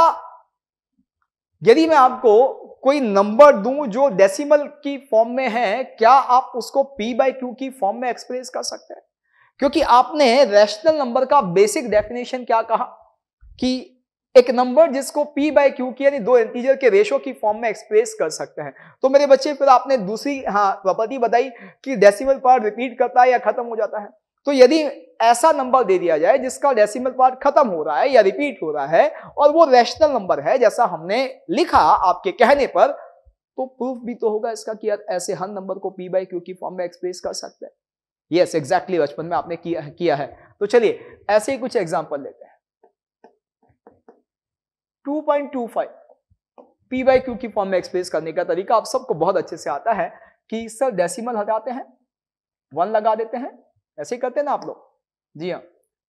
यदि मैं आपको कोई नंबर दू जो डेसिमल की फॉर्म में है क्या आप उसको पी बाई की फॉर्म में एक्सप्रेस कर सकते हैं क्योंकि आपने रैशनल नंबर का बेसिक डेफिनेशन क्या कहा कि एक नंबर जिसको p बाय क्यू की यानी दो इंटीजर के रेशो की फॉर्म में एक्सप्रेस कर सकते हैं तो मेरे बच्चे फिर आपने दूसरी हाँ प्रॉपर्टी बताई कि डेसिमल पार्ट रिपीट करता है या खत्म हो जाता है तो यदि ऐसा नंबर दे दिया जाए जिसका डेसिमल पार्ट खत्म हो रहा है या रिपीट हो रहा है और वो रैशनल नंबर है जैसा हमने लिखा आपके कहने पर तो प्रूफ भी तो होगा इसका कि ऐसे हर नंबर को पी बाई क्यू की फॉर्म में एक्सप्रेस कर सकते हैं यस yes, एग्जैक्टली exactly, बचपन में आपने किया किया है तो चलिए ऐसे ही कुछ एग्जाम्पल लेते हैं 2.25 पी बाई क्यू की फॉर्म में एक्सप्रेस करने का तरीका आप सबको बहुत अच्छे से आता है कि सर डेसिमल हटाते हैं वन लगा देते हैं ऐसे ही करते हैं ना आप लोग जी हाँ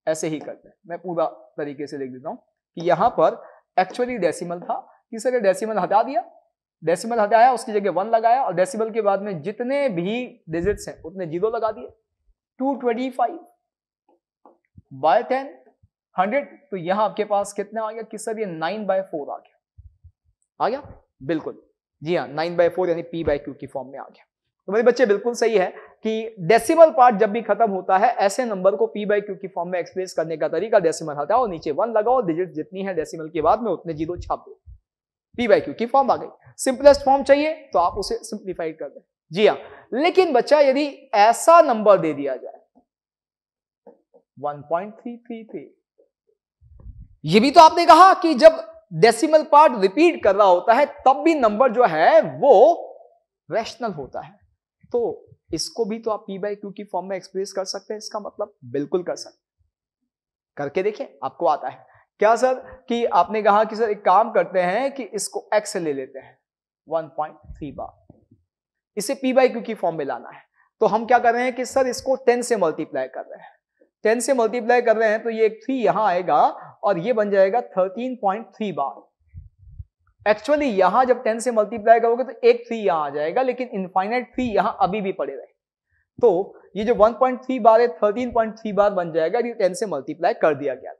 ऐसे ही करते हैं मैं पूरा तरीके से लिख देता हूँ कि यहाँ पर एक्चुअली डेसिमल था कि सर डेसिमल हटा दिया डेसिमल हटाया उसकी जगह वन लगाया और डेसिमल के बाद में जितने भी डिजिट्स हैं उतने जीरो लगा दिए 225 बाय टेन हंड्रेड तो यहां आपके पास कितना आ गया किस ये नाइन बाय फोर आ गया आ गया बिल्कुल जी हाँ नाइन बाय फोर यानी पी बाय क्यू की फॉर्म में आ गया तो मेरे बच्चे बिल्कुल सही है कि डेसिमल पार्ट जब भी खत्म होता है ऐसे नंबर को पी बाय क्यू की फॉर्म में एक्सप्रेस करने का तरीका डेसिमल हटाओ नीचे वन लगाओ डिजिट जितनी है डेसिमल के बाद में उतने जीरो छाप दो पी बाय क्यू की फॉर्म आ गई सिंपलेस्ट फॉर्म चाहिए तो आप उसे सिंप्लीफाइड कर दें जी हाँ लेकिन बच्चा यदि ऐसा नंबर दे दिया जाए 1.333 ये भी तो आपने कहा कि जब डेसिमल पार्ट रिपीट कर रहा होता है तब भी नंबर जो है वो रैशनल होता है तो इसको भी तो आप पी बाई क्यू की फॉर्म में एक्सप्रेस कर सकते हैं इसका मतलब बिल्कुल कर सकते करके देखिए आपको आता है क्या सर कि आपने कहा कि सर एक काम करते हैं कि इसको एक्स ले लेते हैं 1.3 बार इसे पी बाई क्यू की फॉर्म में लाना है तो हम क्या कर रहे हैं कि सर इसको टेन से मल्टीप्लाई कर रहे हैं टेन से मल्टीप्लाई कर रहे हैं तो ये एक थ्री यहां आएगा और ये बन जाएगा thirteen point three bar actually यहां जब टेन से मल्टीप्लाई करोगे तो एक थ्री यहां आ जाएगा लेकिन इनफाइनाइट थ्री यहां अभी भी पड़े रहे तो ये जो 1.3 बार है 13.3 बार बन जाएगा ये टेन से मल्टीप्लाई कर दिया गया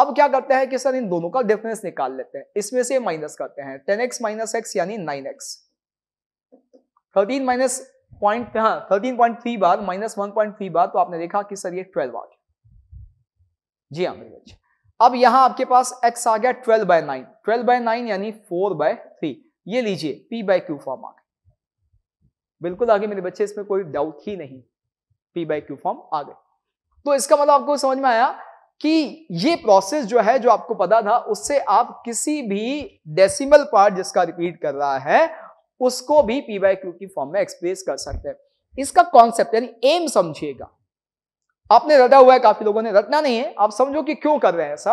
अब क्या करते हैं कि सर इन दोनों का डिफरेंस निकाल लेते हैं इसमें से माइनस करते हैं टेन एक्स माइनस एक्स यानी nine x thirteen minus point हाँ thirteen point three bar minus one point three bar तो आपने देखा कि सर ये ट्वेल्व आ गया जी हाँ मेरे बच्चे अब यहां आपके पास x आ गया twelve by nine twelve by nine यानी फोर बाय थ्री ये लीजिए p बाय क्यू फॉर्म आ गया बिल्कुल आगे मेरे बच्चे इसमें कोई डाउट ही नहीं p बाय क्यू फॉर्म आ गए तो इसका मतलब आपको समझ में आया कि ये प्रोसेस जो है जो आपको पता था उससे आप किसी भी डेसिमल पार्ट जिसका रिपीट कर रहा है उसको भी पी बाय क्यू की फॉर्म में एक्सप्रेस कर सकते हैं इसका कॉन्सेप्ट यानी एम समझिएगा आपने रटा हुआ है काफी लोगों ने रटना नहीं है आप समझो कि क्यों कर रहे हैं ऐसा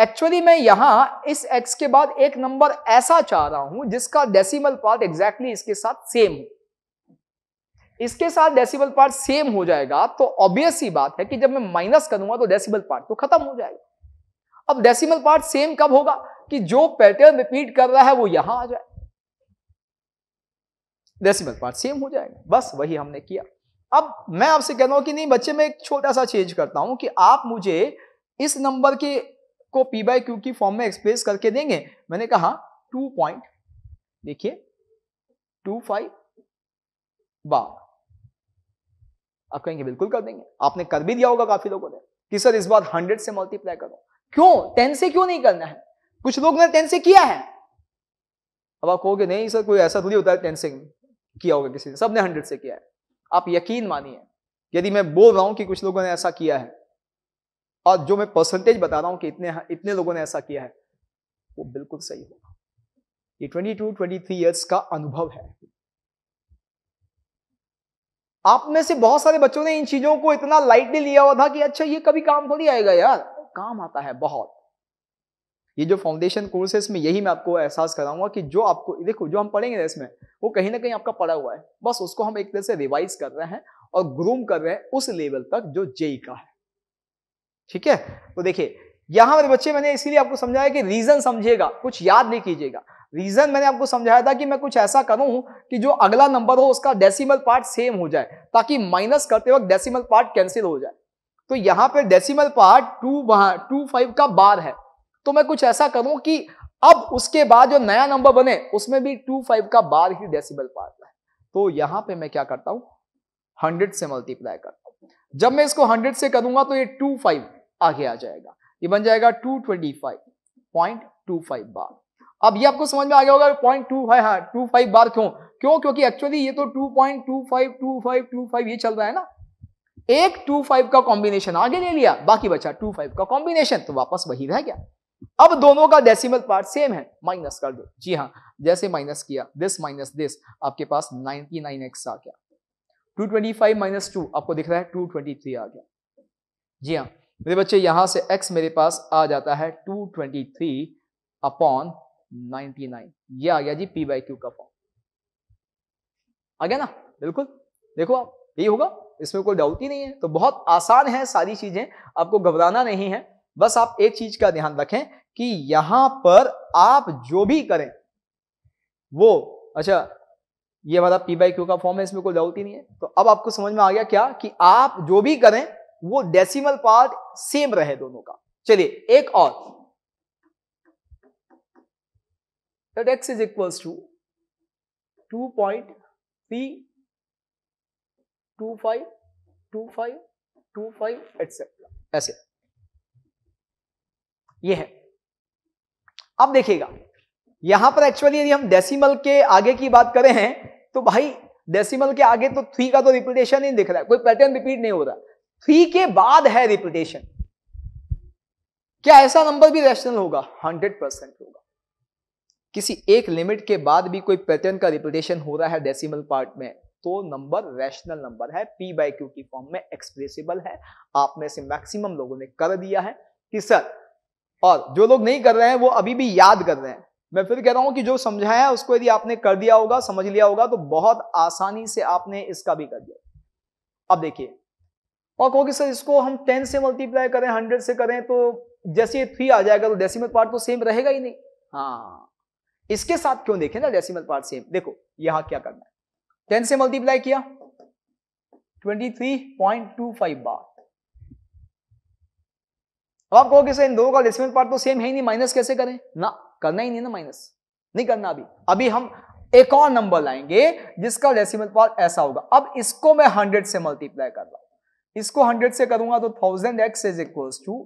एक्चुअली मैं यहां इस एक्स के बाद एक नंबर ऐसा चाह रहा हूं जिसका डेसिमल पार्ट एग्जैक्टली इसके साथ सेम हो इसके साथ डेसिमल पार्ट सेम हो जाएगा तो ऑब्वियस ही बात है कि जब मैं माइनस करूंगा तो डेसिमल पार्ट तो खत्म हो जाएगा अब डेसिमल पार्ट सेम कब होगा कि जो पैटर्न रिपीट कर रहा है वो यहां आ जाए डेसिमल पार्ट सेम हो जाएगा बस वही हमने किया अब मैं आपसे कहता हूं कि नहीं बच्चे मैं एक छोटा सा चेंज करता हूं कि आप मुझे इस नंबर के को पी बाई क्यू की फॉर्म में एक्सप्रेस करके देंगे मैंने कहा टू पॉइंट देखिए टू फाइव बार आप कहेंगे बिल्कुल कर देंगे आपने कर भी दिया होगा काफी लोगों ने कि सर इस बार हंड्रेड से मल्टीप्लाई करो क्यों टेन से क्यों नहीं करना है कुछ लोग ने टेन से किया है अब आप कहोगे नहीं सर कोई ऐसा थोड़ी होता है टेन से किया होगा किसी ने सबने हंड्रेड से किया है आप यकीन मानिए यदि मैं बोल रहा हूं कि कुछ लोगों ने ऐसा किया है और जो मैं परसेंटेज बता रहा हूं कि इतने इतने लोगों ने ऐसा किया है वो बिल्कुल सही होगा ये 22 23 इयर्स का अनुभव है आप में से बहुत सारे बच्चों ने इन चीजों को इतना लाइटली लिया हुआ था कि अच्छा ये कभी काम थोड़ी आएगा यार काम आता है बहुत ये जो फाउंडेशन कोर्स है इसमें यही मैं आपको एहसास कराऊंगा कि जो आपको देखो जो हम पढ़ेंगे इसमें वो कहीं ना कहीं आपका पढ़ा हुआ है बस उसको हम एक तरह से रिवाइज कर रहे हैं और ग्रूम कर रहे हैं उस लेवल तक जो जेई का है ठीक है तो देखिए यहां मेरे बच्चे मैंने इसीलिए आपको समझाया कि रीजन समझिएगा कुछ याद नहीं कीजिएगा रीजन मैंने आपको समझाया था कि मैं कुछ ऐसा करूं कि जो अगला नंबर हो उसका डेसिमल पार्ट सेम हो जाए ताकि माइनस करते वक्त डेसिमल पार्ट कैंसिल हो जाए तो यहाँ पे decimal part two two five का बार है तो मैं कुछ ऐसा करूं कि अब उसके बाद जो नया नंबर बने उसमें भी टू फाइव का बार ही डेसिबल पार्ट है तो यहां पे मैं क्या करता हूं हंड्रेड से मल्टीप्लाई करता हूं जब मैं इसको हंड्रेड से करूंगा तो ये टू फाइव आगे आ जाएगा ये बन जाएगा two twenty five point two five bar अब ये आपको समझ में आ गया होगा पॉइंट टू फाइव हाँ टू फाइव बार क्यों क्यों क्योंकि एक्चुअली ये तो two point two five two five two five ये चल रहा है ना एक टू फाइव का कॉम्बिनेशन आगे ले लिया बाकी बचा टू फाइव का कॉम्बिनेशन तो वापस वही रह गया अब दोनों का डेसिमल पार्ट सेम है माइनस कर दो जी हाँ जैसे माइनस किया दिस माइनस दिस आपके पास 99x आ गया 225 माइनस टू आपको दिख रहा है 223 आ गया जी हाँ मेरे बच्चे यहां से x मेरे पास आ जाता है 223 अपॉन नाइन ये आ गया जी पी बाई क्यू का फॉर्म आ गया ना बिल्कुल देखो आप यही होगा इसमें कोई डाउट ही नहीं है तो बहुत आसान है सारी चीजें आपको घबराना नहीं है बस आप एक चीज का ध्यान रखें कि यहां पर आप जो भी करें वो अच्छा ये वाला पी बाई क्यू का फॉर्म है इसमें कोई डाउट ही नहीं है तो अब आपको समझ में आ गया क्या कि आप जो भी करें वो डेसिमल पार्ट सेम रहे दोनों का चलिए एक और two point two five two five two five etcetera ऐसे ये है अब देखिएगा यहां पर एक्चुअली यदि हम डेसिमल के आगे की बात करें हैं तो भाई डेसिमल के आगे तो थ्री का तो रिपीटेशन नहीं दिख रहा है कोई पैटर्न रिपीट नहीं हो रहा थ्री के बाद है रिपीटेशन क्या ऐसा नंबर भी रैशनल होगा हंड्रेड परसेंट होगा किसी एक लिमिट के बाद भी कोई पैटर्न का रिपीटेशन हो रहा है डेसिमल पार्ट में तो नंबर रैशनल नंबर है पी बाई क्यू की फॉर्म में एक्सप्रेसिबल है आप में से मैक्सिमम लोगों ने कर दिया है कि सर और जो लोग नहीं कर रहे हैं वो अभी भी याद कर रहे हैं मैं फिर कह रहा हूं कि जो समझाया उसको यदि आपने कर दिया होगा समझ लिया होगा तो बहुत आसानी से आपने इसका भी कर दिया अब देखिए और कहो कि सर इसको हम टेन से मल्टीप्लाई करें हंड्रेड से करें तो जैसे ये थ्री आ जाएगा तो डेसिमल पार्ट तो सेम रहेगा ही नहीं हाँ इसके साथ क्यों देखें ना डेसिमल पार्ट सेम देखो यहां क्या करना है टेन से मल्टीप्लाई किया twenty three point two five bar अब आप कहोगे सर इन दोनों का डेसिमल पार्ट तो सेम है ही नहीं माइनस कैसे करें ना करना ही नहीं ना माइनस नहीं करना अभी अभी हम एक और नंबर लाएंगे जिसका डेसिमल पार्ट ऐसा होगा अब इसको मैं हंड्रेड से मल्टीप्लाई कर रहा हूं इसको हंड्रेड से करूंगा तो thousand x is equal to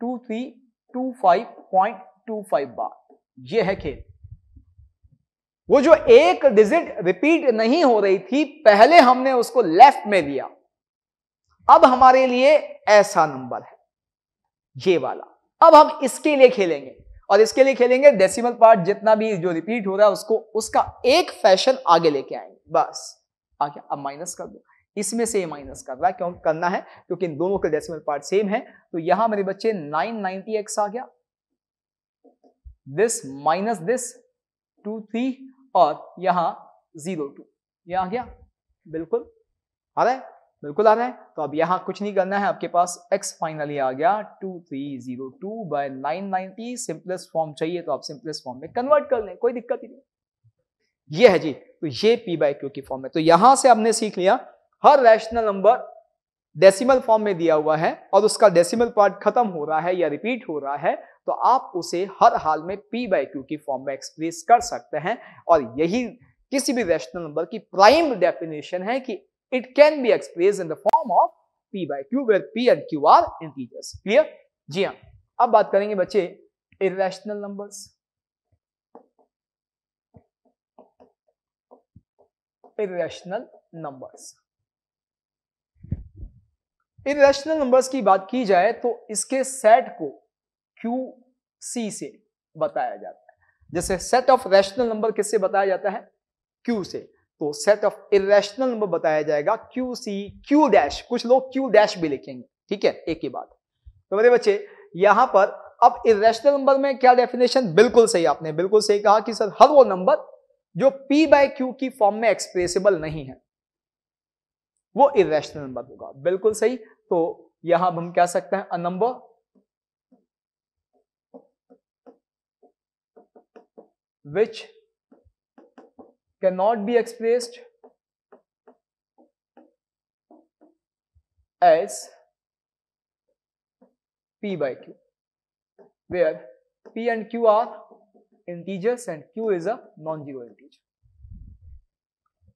two three two five point two five bar ये है खेल वो जो एक डिजिट रिपीट नहीं हो रही थी पहले हमने उसको लेफ्ट में लिया अब हमारे लिए ऐसा नंबर है ये वाला अब हम इसके लिए खेलेंगे और इसके लिए खेलेंगे डेसिमल पार्ट जितना भी जो रिपीट हो रहा है उसको उसका एक फैशन आगे लेके आएंगे बस आगे अब माइनस कर दो इसमें से माइनस कर रहा है क्यों करना है क्योंकि इन दोनों के डेसिमल पार्ट सेम है तो यहां मेरे बच्चे 990x आ गया this minus this two three और यहां जीरो टू यह आ गया बिल्कुल आ रहा है बिल्कुल आ रहा है तो अब यहाँ कुछ नहीं करना है आपके पास x फाइनली आ गया 2302 बाय नाइनटी सिंपलेस्ट फॉर्म चाहिए तो आप सिंपलेस्ट फॉर्म में कन्वर्ट कर लें कोई दिक्कत ही नहीं ये है जी तो ये p बाय क्यू की फॉर्म है तो यहां से हमने सीख लिया हर रैशनल नंबर डेसिमल फॉर्म में दिया हुआ है और उसका डेसिमल पार्ट खत्म हो रहा है या रिपीट हो रहा है तो आप उसे हर हाल में पी बाय क्यू की फॉर्म में एक्सप्रेस कर सकते हैं और यही किसी भी रैशनल नंबर की प्राइम डेफिनेशन है कि It can be expressed in the form of P by Q where P and Q are integers. Clear? ji ha ab baat karenge बच्चे irrational numbers irrational numbers irrational numbers की बात की जाए तो इसके set को क्यू सी से बताया जाता है जैसे सेट ऑफ रैशनल नंबर किससे बताया जाता है क्यू से तो सेट ऑफ इेशनल नंबर बताया जाएगा क्यू सी क्यू डैश कुछ लोग क्यू डैश भी लिखेंगे ठीक है एक ही बात तो मेरे बच्चे यहां पर अब इेशनल नंबर में क्या डेफिनेशन बिल्कुल सही आपने बिल्कुल सही कहा कि सर हर वो नंबर जो p बाय क्यू की फॉर्म में एक्सप्रेसिबल नहीं है वो इेशनल नंबर होगा बिल्कुल सही तो यहां हम क्या सकते हैं a number cannot be expressed as p by q where p and q are integers and q is a non-zero integer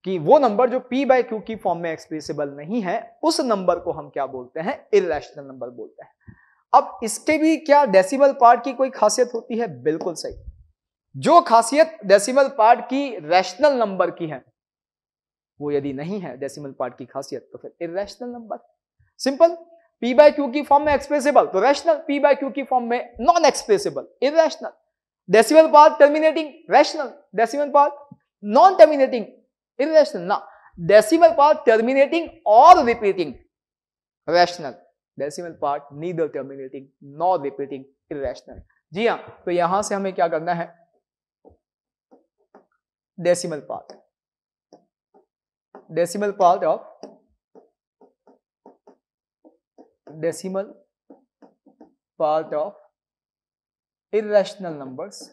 कि वो नंबर जो p बाय क्यू की फॉर्म में एक्सप्रेसिबल नहीं है उस नंबर को हम क्या बोलते हैं इरेशनल नंबर बोलते हैं अब इसके भी क्या डेसिबल पार्ट की कोई खासियत होती है बिल्कुल सही जो खासियत डेसिमल पार्ट की रैशनल नंबर की है वो यदि नहीं है डेसिमल पार्ट की खासियत तो फिर irrational number simple p by Q की फॉर्म में एक्सप्रेसिबल तो रैशनल पी बाय क्यू की फॉर्म में non expressible irrational decimal part terminating rational decimal part non terminating irrational ना डेसिमल पार्ट टर्मिनेटिंग और repeating rational decimal part neither terminating nor repeating irrational जी हाँ तो यहां से हमें क्या करना है decimal part decimal part of decimal part of irrational numbers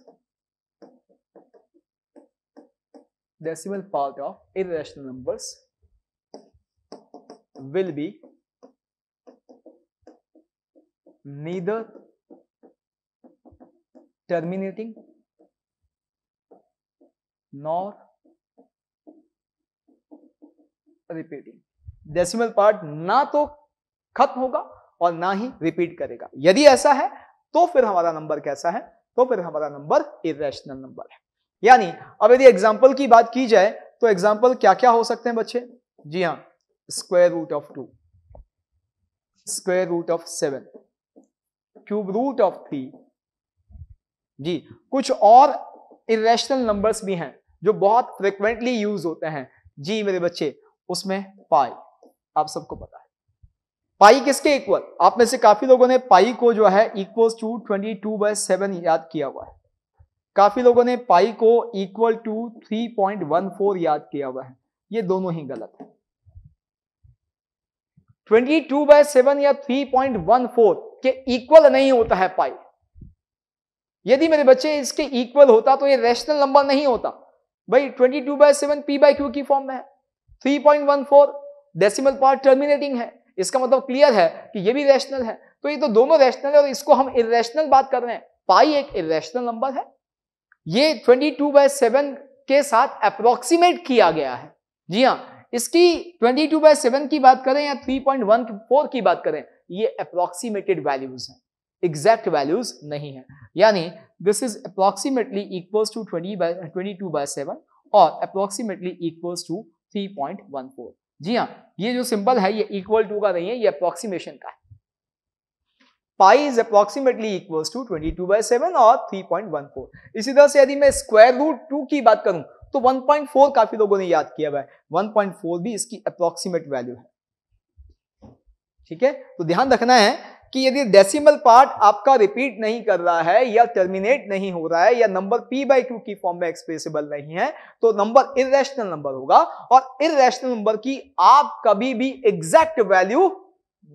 decimal part of irrational numbers will be neither terminating nor repeating decimal part ना तो खत्म होगा और ना ही रिपीट करेगा यदि ऐसा है तो फिर हमारा नंबर कैसा है तो फिर हमारा नंबर इेशनल नंबर है यानी अब यदि एग्जाम्पल की बात की जाए तो एग्जाम्पल क्या क्या हो सकते हैं बच्चे जी हाँ square root of two square root of seven cube root of three जी कुछ और इेशनल नंबर्स भी हैं जो बहुत फ्रिक्वेंटली यूज होते हैं जी मेरे बच्चे उसमें पाई आप सबको पता है पाई किसके इक्वल आप में से काफी लोगों ने पाई को जो है equal to twenty two by seven याद किया हुआ है काफी लोगों ने पाई को equal to three point one four याद किया हुआ है ये दोनों ही गलत है ट्वेंटी टू बाय सेवन या थ्री पॉइंट वन फोर के इक्वल नहीं होता है पाई यदि मेरे बच्चे इसके इक्वल होता तो ये रैशनल नंबर नहीं होता भाई 22 two by seven p by Q की फॉर्म में है 3.14 डेसिमल पार्ट टर्मिनेटिंग है इसका मतलब क्लियर है कि ये भी रैशनल है तो ये तो दोनों रैशनल है और इसको हम इरेशनल बात कर रहे हैं पाई एक इरेशनल नंबर है ये 22 टू बाय सेवन के साथ अप्रोक्सीमेट किया गया है जी हाँ इसकी 22 टू बाय सेवन की बात करें या 3.14 की बात करें ये अप्रोक्सीमेटेड वैल्यूज हैं एग्जैक्ट वैल्यूज नहीं है यानी this is approximately equals to twenty by twenty two by seven और approximately equals to three point one four जी हाँ ये जो सिंबल है ये इक्वल टू का नहीं है ये अप्रोक्सीमेशन का है pi is approximately equals to twenty two by seven और थ्री पॉइंट वन फोर इसी तरह से यदि मैं स्क्वायर रूट टू की बात करूं तो वन पॉइंट फोर काफी लोगों ने याद किया हुआ है वन पॉइंट फोर भी इसकी अप्रोक्सीमेट वैल्यू है ठीक है तो ध्यान रखना है कि यदि डेसिमल पार्ट आपका रिपीट नहीं कर रहा है या टर्मिनेट नहीं हो रहा है या नंबर पी बाई क्यू की फॉर्म में एक्सप्रेसिबल नहीं है तो नंबर इरेशनल नंबर होगा और इरेशनल नंबर की आप कभी भी एग्जैक्ट वैल्यू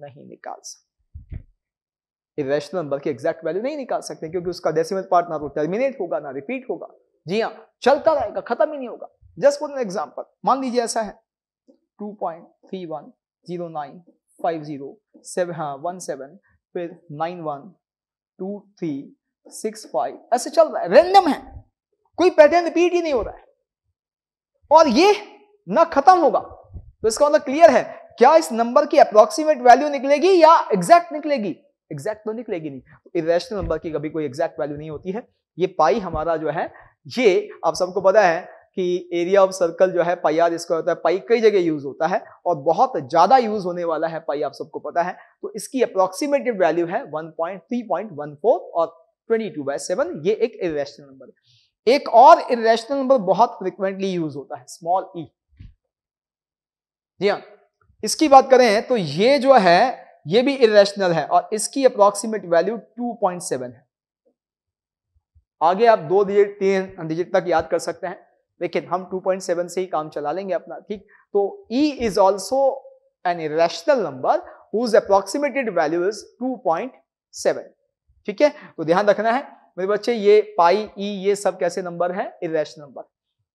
नहीं निकाल सकते इरेशनल नंबर की एग्जैक्ट वैल्यू नहीं निकाल सकते क्योंकि उसका डेसिमल पार्ट ना तो टर्मिनेट होगा ना रिपीट होगा जी हाँ चलता रहेगा खत्म ही नहीं होगा जस्ट फॉर एन एग्जाम्पल मान लीजिए ऐसा है two point three one zero five zero seven हाँ वन सेवन फिर nine one two three six five ऐसे चल रहा है रेंडम है कोई पैटर्न रिपीट ही नहीं हो रहा है और ये ना खत्म होगा तो इसका मतलब क्लियर है क्या इस नंबर की अप्रोक्सीमेट वैल्यू निकलेगी या एग्जैक्ट निकलेगी एग्जैक्ट तो निकलेगी नहीं इेशनल नंबर की कभी कोई एग्जैक्ट वैल्यू नहीं होती है ये पाई हमारा जो है ये आप सबको पता है कि एरिया ऑफ सर्कल जो है पाई आर स्क्वायर होता है पाई कई जगह यूज होता है और बहुत ज्यादा यूज होने वाला है पाई आप सबको पता है तो इसकी अप्रोक्सीमेटिव वैल्यू है 1.3.14 और 22 7 ये एक इरेशनल नंबर एक और इरेशनल नंबर बहुत फ्रिक्वेंटली यूज होता है स्मॉल ई e। जी हाँ इसकी बात करें तो ये जो है ये भी इरेशनल है और इसकी अप्रोक्सीमेट वैल्यू टू है आगे आप दो डिजिट तीन डिजिट तक याद कर सकते हैं लेकिन हम 2.7 से ही काम चला लेंगे अपना ठीक तो e is also an irrational number whose approximated value is 2.7 ठीक है तो ध्यान रखना है मेरे बच्चे ये पाई ई e, ये सब कैसे नंबर है इरेशनल नंबर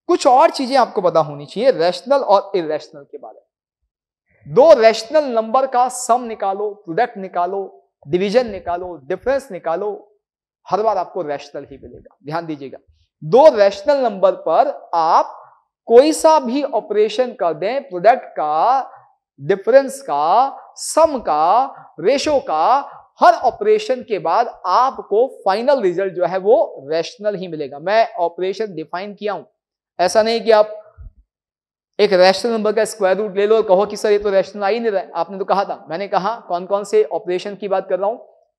कुछ और चीजें आपको पता होनी चाहिए रैशनल और इरेशनल के बारे में दो रैशनल नंबर का सम निकालो प्रोडक्ट निकालो डिवीजन निकालो डिफरेंस निकालो हर बार आपको रैशनल ही मिलेगा ध्यान दीजिएगा दो रैशनल नंबर पर आप कोई सा भी ऑपरेशन कर दें प्रोडक्ट का डिफरेंस का सम का रेशो का हर ऑपरेशन के बाद आपको फाइनल रिजल्ट जो है वो रैशनल ही मिलेगा मैं ऑपरेशन डिफाइन किया हूं ऐसा नहीं कि आप एक रैशनल नंबर का स्क्वायर रूट ले लो और कहो कि सर ये तो रैशनल आ ही नहीं रहा आपने तो कहा था मैंने कहा कौन कौन से ऑपरेशन की बात कर रहा हूं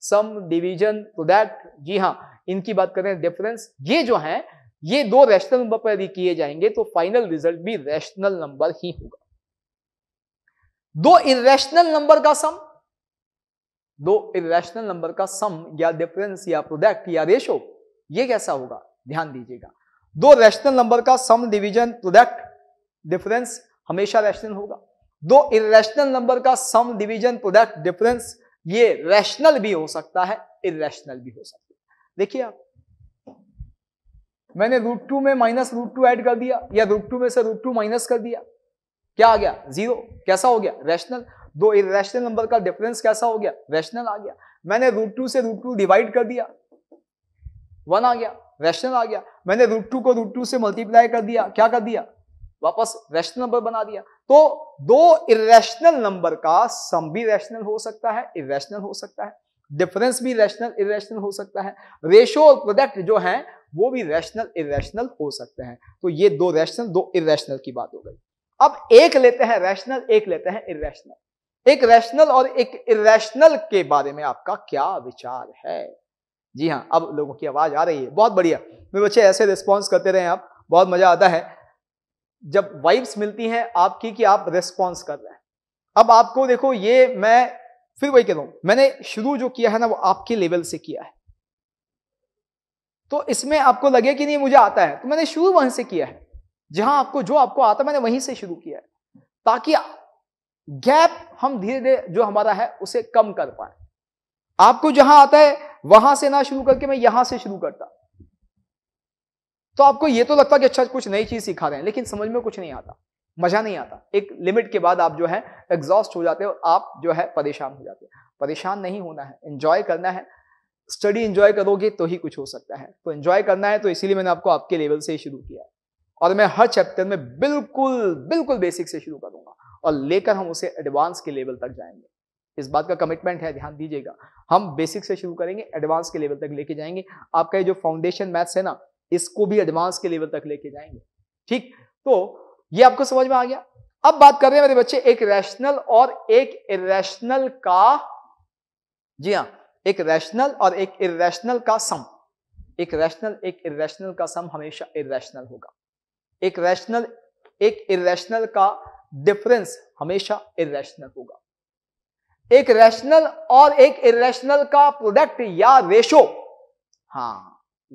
सम डिवीजन दैट जी हाँ इनकी बात करें डिफरेंस ये जो है ये दो रैशनल नंबर पर यदि किए जाएंगे तो फाइनल रिजल्ट भी रैशनल नंबर ही होगा दो इरेशनल नंबर का सम दो इरेशनल नंबर का सम या डिफरेंस या प्रोडक्ट या रेशो ये कैसा होगा ध्यान दीजिएगा दो रैशनल नंबर का सम डिवीजन प्रोडक्ट डिफरेंस हमेशा रैशनल होगा दो इरेशनल नंबर का सम डिवीजन प्रोडक्ट डिफरेंस ये रैशनल भी हो सकता है इेशनल भी हो सकता है देखिए आप मैंने रूट टू में माइनस रूट टू एड कर दिया या रूट टू में से रूट टू माइनस कर दिया क्या आ गया जीरो कैसा हो गया रैशनल दो इेशनल नंबर का डिफरेंस कैसा हो गया रैशनल आ गया मैंने रूट टू से रूट टू डिवाइड कर दिया वन आ गया रैशनल आ गया मैंने रूट टू को रूट टू से मल्टीप्लाई कर दिया क्या कर दिया वापस रैशनल नंबर बना दिया तो दो इेशनल नंबर का सम भी रैशनल हो सकता है इेशनल हो सकता है डिफरेंस भी रैशनल इेशनल हो सकता है रेशो और प्रोडक्ट जो है वो भी रैशनल इेशनल हो सकते हैं तो ये दो रैशनल दो इेशनल की बात हो गई अब एक लेते हैं रैशनल एक लेते हैं इेशनल एक रैशनल और एक इेशनल के बारे में आपका क्या विचार है जी हाँ अब लोगों की आवाज आ रही है बहुत बढ़िया मेरे बच्चे ऐसे रिस्पॉन्स करते रहे आप बहुत मजा आता है जब वाइब्स मिलती हैं आपकी कि आप रेस्पॉन्स कर रहे हैं अब आपको देखो ये मैं फिर वही कह रहा हूं मैंने शुरू जो किया है ना वो आपके लेवल से किया है तो इसमें आपको लगे कि नहीं मुझे आता है तो मैंने शुरू वहीं से किया है जहां आपको जो आपको आता मैंने वहीं से शुरू किया है ताकि गैप हम धीरे धीरे जो हमारा है उसे कम कर पाए आपको जहां आता है वहां से ना शुरू करके मैं यहां से शुरू करता तो आपको ये तो लगता है कि अच्छा कुछ नई चीज सिखा रहे हैं लेकिन समझ में कुछ नहीं आता मजा नहीं आता एक लिमिट के बाद आप जो है एग्जॉस्ट हो जाते हो आप जो है परेशान हो जाते हो परेशान नहीं होना है एंजॉय करना है स्टडी एंजॉय करोगे तो ही कुछ हो सकता है तो एंजॉय करना है तो इसीलिए मैंने आपको आपके लेवल से ही शुरू किया और मैं हर चैप्टर में बिल्कुल बिल्कुल बेसिक से शुरू करूंगा और लेकर हम उसे एडवांस के लेवल तक जाएंगे इस बात का कमिटमेंट है ध्यान दीजिएगा हम बेसिक से शुरू करेंगे एडवांस के लेवल तक लेके जाएंगे आपका ये जो फाउंडेशन मैथ्स है ना इसको भी एडवांस के लेवल तक लेके जाएंगे ठीक तो ये आपको समझ में आ गया अब बात कर रहे हैं मेरे बच्चे एक रैशनल और एक इरेशनल का जी हाँ एक रैशनल और एक इरेशनल का सम एक रैशनल एक इरेशनल का सम हमेशा इरेशनल होगा एक रैशनल एक इरेशनल का डिफरेंस हमेशा इरेशनल होगा एक रैशनल और एक इरेशनल का प्रोडक्ट या रेशो हाँ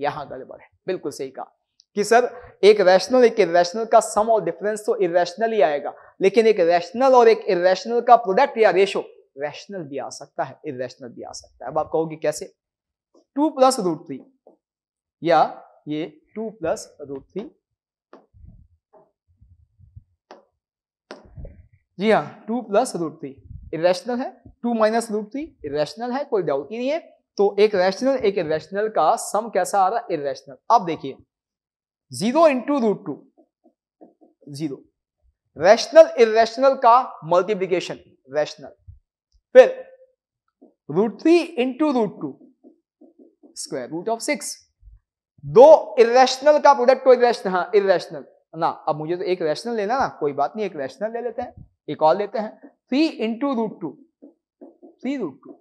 यहां गड़बड़ है बिल्कुल सही कहा कि सर एक रैशनल एक इेशनल का सम और डिफरेंस तो इेशनल ही आएगा लेकिन एक रैशनल और एक इेशनल का प्रोडक्ट या रेशो रैशनल भी आ सकता है इेशनल भी आ सकता है अब आप कहोगे कैसे टू प्लस रूट थ्री या ये टू प्लस रूट थ्री जी हाँ two plus root three irrational है two minus root three irrational है कोई डाउट ही नहीं है तो एक रैशनल एक इेशनल का सम कैसा आ रहा है इेशनल अब देखिए zero into root two zero rational irrational का मल्टीप्लीकेशन रैशनल फिर root three into root two square root of six दो इेशनल का प्रोडक्ट तो इेशनल हाँ ना अब मुझे तो एक रैशनल लेना ना कोई बात नहीं एक रैशनल ले लेते हैं एक और लेते हैं three into root two three root two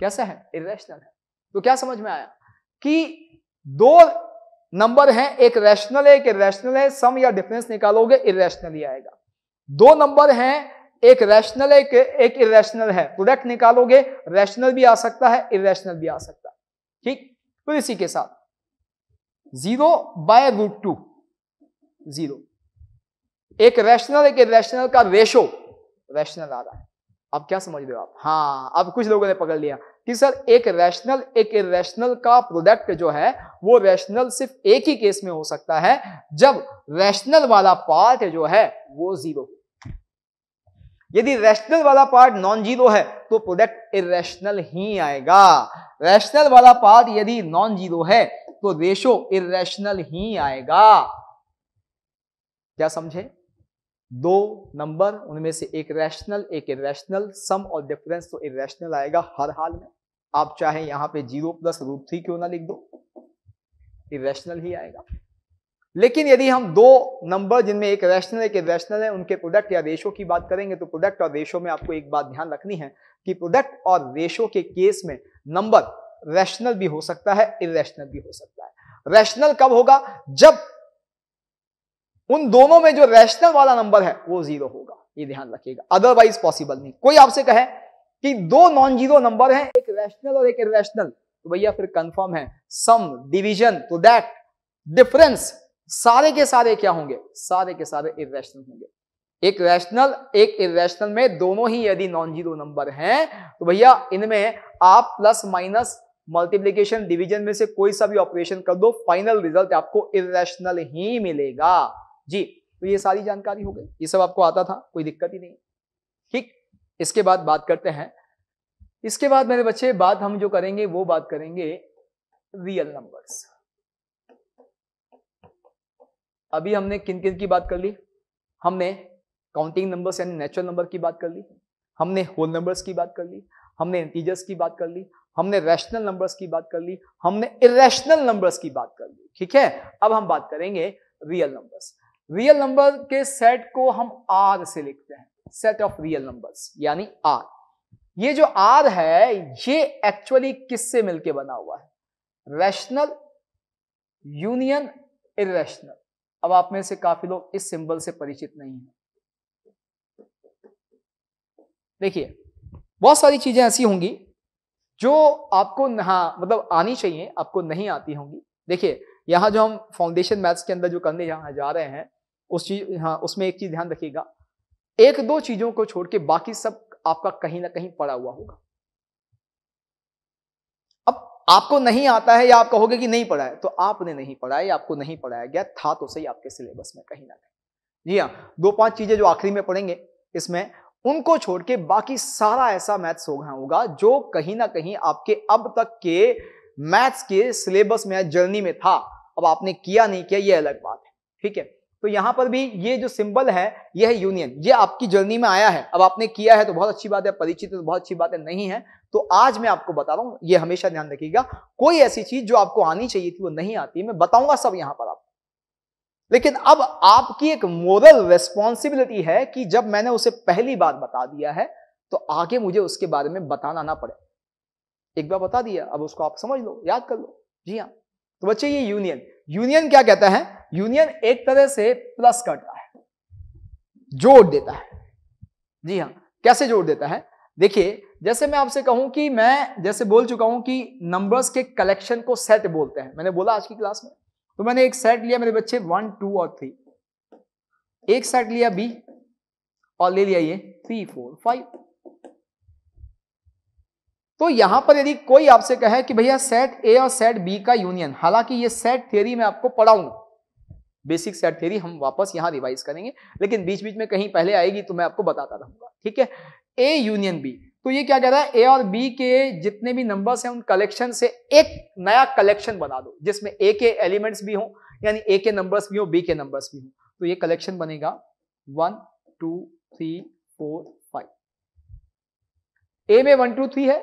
कैसा है इरेशनल है तो क्या समझ में आया कि दो नंबर हैं एक रैशनल है एक इेशनल है सम या डिफरेंस निकालोगे इेशनल ही आएगा दो नंबर हैं एक रैशनल है एक इेशनल है प्रोडक्ट निकालोगे रैशनल भी आ सकता है इेशनल भी आ सकता है ठीक तो इसी के साथ zero by root two zero एक रैशनल एक इेशनल का रेशो रैशनल आ रहा है अब क्या समझ रहे हो आप हाँ अब कुछ लोगों ने पकड़ लिया कि सर एक रैशनल एक इेशनल का प्रोडक्ट जो है वो रैशनल सिर्फ एक ही केस में हो सकता है जब रैशनल वाला पार्ट जो है वो जीरो यदि रैशनल वाला पार्ट नॉन जीरो है तो प्रोडक्ट इेशनल ही आएगा रैशनल वाला पार्ट यदि नॉन जीरो है तो रेशो इेशनल ही आएगा क्या समझे दो नंबर उनमें से एक रैशनल एक इेशनल सम और डिफरेंस तो इेशनल आएगा हर हाल में आप चाहे यहां पे जीरो प्लस रूट थ्री क्यों ना लिख दो इेशनल ही आएगा लेकिन यदि हम दो नंबर जिनमें एक रैशनल एक इेशनल है उनके प्रोडक्ट या रेशो की बात करेंगे तो प्रोडक्ट और रेशो में आपको एक बात ध्यान रखनी है कि प्रोडक्ट और रेशो के केस में नंबर रैशनल भी हो सकता है इेशनल भी हो सकता है रैशनल कब होगा जब उन दोनों में जो रैशनल वाला नंबर है वो जीरो होगा ये ध्यान रखिएगा अदरवाइज पॉसिबल नहीं कोई आपसे कहे कि दो नॉन जीरो नंबर हैं एक रैशनल और एक इेशनल तो भैया फिर कंफर्म है सम डिवीजन तो दैट डिफरेंस सारे के सारे क्या होंगे सारे के सारे इरेशनल होंगे एक रैशनल एक इरेशनल में दोनों ही यदि नॉन जीरो नंबर हैं तो भैया इनमें आप प्लस माइनस मल्टीप्लीकेशन डिवीजन में से कोई सा भी ऑपरेशन कर दो फाइनल रिजल्ट आपको इरेशनल ही मिलेगा जी तो ये सारी जानकारी हो गई ये सब आपको आता था कोई दिक्कत ही नहीं ठीक इसके बाद बात करते हैं इसके बाद मेरे बच्चे बात हम जो करेंगे वो बात करेंगे रियल नंबर्स अभी हमने किन किन की बात कर ली हमने काउंटिंग नंबर्स यानी नेचुरल नंबर की बात कर ली हमने होल नंबर्स की बात कर ली हमने इंटीजर्स की बात कर ली हमने रैशनल नंबर्स की बात कर ली हमने इरेशनल नंबर्स की बात कर ली ठीक है अब हम बात करेंगे रियल नंबर्स रियल नंबर के सेट को हम आर से लिखते हैं सेट ऑफ रियल नंबर्स यानी आर ये जो आर है ये एक्चुअली किससे मिलके बना हुआ है रैशनल यूनियन इेशनल अब आप में से काफी लोग इस सिंबल से परिचित नहीं है देखिए बहुत सारी चीजें ऐसी होंगी जो आपको हाँ मतलब आनी चाहिए आपको नहीं आती होंगी देखिए यहां जो हम फाउंडेशन मैथ्स के अंदर जो करने जा रहे हैं उस चीज हाँ उसमें एक चीज ध्यान रखिएगा एक दो चीजों को छोड़ के बाकी सब आपका कहीं ना कहीं पड़ा हुआ होगा अब आपको नहीं आता है या आप कहोगे कि नहीं पढ़ा है तो आपने नहीं पढ़ा है आपको नहीं पढ़ाया गया था तो सही आपके सिलेबस में कहीं ना कहीं जी हाँ दो पांच चीजें जो आखिरी में पढ़ेंगे इसमें उनको छोड़ के बाकी सारा ऐसा मैथ्स होगा होगा जो कहीं ना कहीं आपके अब तक के मैथ्स के सिलेबस में जर्नी में था अब आपने किया नहीं किया ये अलग बात है ठीक है तो यहाँ पर भी ये जो सिंबल है ये है यूनियन ये आपकी जर्नी में आया है अब आपने किया है तो बहुत अच्छी बात है परिचित तो बहुत अच्छी बात है नहीं है तो आज मैं आपको बता रहा हूँ ये हमेशा ध्यान रखिएगा कोई ऐसी चीज जो आपको आनी चाहिए थी वो नहीं आती मैं बताऊंगा सब यहाँ पर आपको लेकिन अब आपकी एक मोरल रेस्पॉन्सिबिलिटी है कि जब मैंने उसे पहली बार बता दिया है तो आगे मुझे उसके बारे में बताना ना पड़े एक बार बता दिया अब उसको आप समझ लो याद कर लो जी हाँ तो बच्चे ये यूनियन यूनियन क्या कहता है यूनियन एक तरह से प्लस करता है जोड़ देता है जी हाँ कैसे जोड़ देता है देखिए जैसे मैं आपसे कहूं कि मैं जैसे बोल चुका हूं कि नंबर्स के कलेक्शन को सेट बोलते हैं मैंने बोला आज की क्लास में तो मैंने एक सेट लिया मेरे बच्चे वन टू और थ्री एक सेट लिया बी और ले लिया ये थ्री फोर फाइव तो यहां पर यदि कोई आपसे कहे कि भैया सेट ए और सेट बी का यूनियन हालांकि ये सेट थ्योरी मैं आपको पढ़ाऊंगा बेसिक सेट थ्योरी हम वापस यहाँ रिवाइज करेंगे लेकिन बीच बीच में कहीं पहले आएगी तो मैं आपको बताता रहूंगा ठीक है ए यूनियन बी तो ये क्या कह रहा है ए और बी के जितने भी नंबर्स हैं उन कलेक्शन से एक नया कलेक्शन बना दो जिसमें ए के एलिमेंट्स भी हों यानी ए के नंबर्स भी हो बी के नंबर्स भी हों तो ये कलेक्शन बनेगा one two three four five A में वन टू थ्री है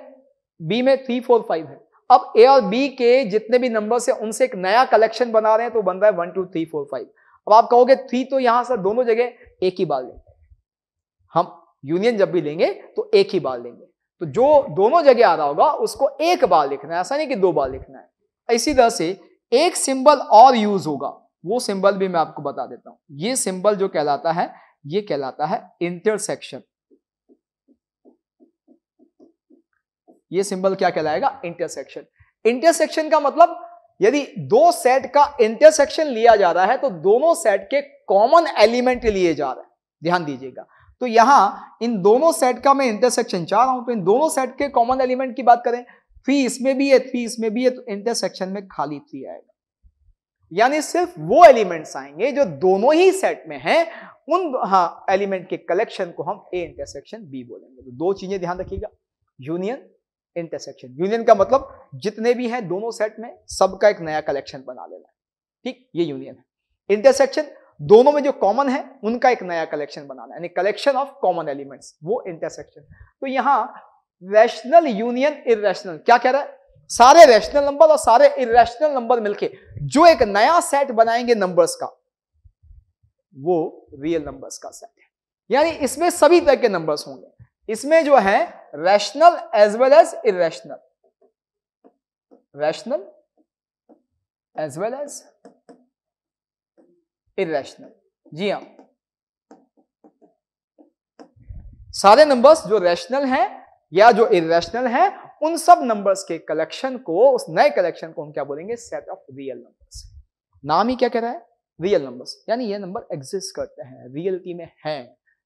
बी में थ्री फोर फाइव है अब ए और बी के जितने भी नंबर है उनसे एक नया कलेक्शन बना रहे हैं तो बन रहा है one two three four five अब आप कहोगे थ्री तो यहां सर दोनों जगह एक ही बार लेंगे हम यूनियन जब भी लेंगे तो एक ही बार लेंगे तो जो दोनों जगह आ रहा होगा उसको एक बार लिखना है ऐसा नहीं कि दो बार लिखना है इसी तरह से एक सिंबल और यूज होगा वो सिंबल भी मैं आपको बता देता हूं ये सिंबल जो कहलाता है ये कहलाता है इंटरसेक्शन ये सिंबल क्या कहलाएगा इंटरसेक्शन इंटरसेक्शन का मतलब यदि दो सेट का इंटरसेक्शन लिया जा रहा है तो दोनों सेट के कॉमन एलिमेंट लिए जा रहे हैं ध्यान दीजिएगा तो यहां इन दोनों सेट का मैं इंटरसेक्शन चाह रहा हूं तो इन दोनों सेट के कॉमन एलिमेंट की बात करें थ्री इसमें भी है थ्री इसमें भी है तो इंटरसेक्शन में खाली थ्री आएगा यानी सिर्फ वो एलिमेंट्स आएंगे जो दोनों ही सेट में हैं उन हाँ एलिमेंट के कलेक्शन को हम ए इंटरसेक्शन बी बोलेंगे तो दो चीजें ध्यान रखिएगा यूनियन इंटरसेक्शन यूनियन का मतलब जितने भी हैं दोनों सेट में सबका एक नया कलेक्शन बना लेना है ठीक ये यूनियन है इंटरसेक्शन दोनों में जो कॉमन है उनका एक नया कलेक्शन बनाना यानी कलेक्शन ऑफ कॉमन एलिमेंट्स वो इंटरसेक्शन तो यहां रैशनल यूनियन इरेशनल क्या कह रहा है सारे रैशनल नंबर और सारे इरेशनल नंबर मिलके जो एक नया सेट बनाएंगे नंबर्स का वो रियल नंबर्स का सेट है यानी इसमें सभी तरह के नंबर्स होंगे इसमें जो है rational as well as irrational rational as well as irrational जी हाँ सारे नंबर्स जो रैशनल हैं या जो इेशनल हैं उन सब नंबर्स के कलेक्शन को उस नए कलेक्शन को हम क्या बोलेंगे सेट ऑफ रियल नंबर्स नाम ही क्या कह रहा है रियल नंबर्स यानी ये नंबर एग्जिस्ट करते हैं रियलिटी में हैं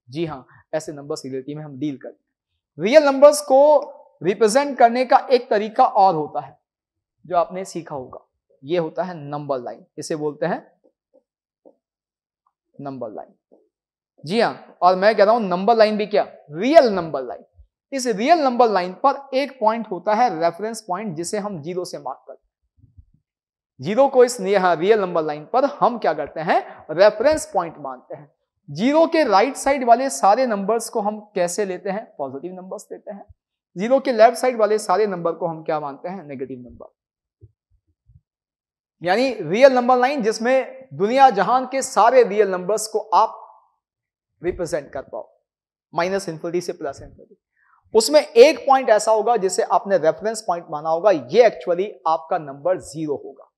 जी हाँ ऐसे नंबर रियलिटी में हम डील करते हैं रियल नंबर्स को रिप्रेजेंट करने का एक तरीका और होता है जो आपने सीखा होगा ये होता है नंबर लाइन इसे बोलते हैं नंबर लाइन जी हाँ और मैं कह रहा हूं नंबर लाइन भी क्या रियल नंबर लाइन इस रियल नंबर लाइन पर एक पॉइंट होता है रेफरेंस पॉइंट जिसे हम जीरो से मार्क करते हैं जीरो को इस रियल नंबर लाइन पर हम क्या करते हैं रेफरेंस पॉइंट मानते हैं जीरो के राइट साइड वाले सारे नंबर्स को हम कैसे लेते हैं पॉजिटिव नंबर्स लेते हैं जीरो के लेफ्ट साइड वाले सारे नंबर को हम क्या मानते हैं नेगेटिव नंबर यानी रियल नंबर लाइन जिसमें दुनिया जहान के सारे रियल नंबर्स को आप रिप्रेजेंट कर पाओ माइनस इन्फिनिटी से प्लस इन्फिनिटी उसमें एक पॉइंट ऐसा होगा जिसे आपने रेफरेंस पॉइंट माना होगा ये एक्चुअली आपका नंबर जीरो होगा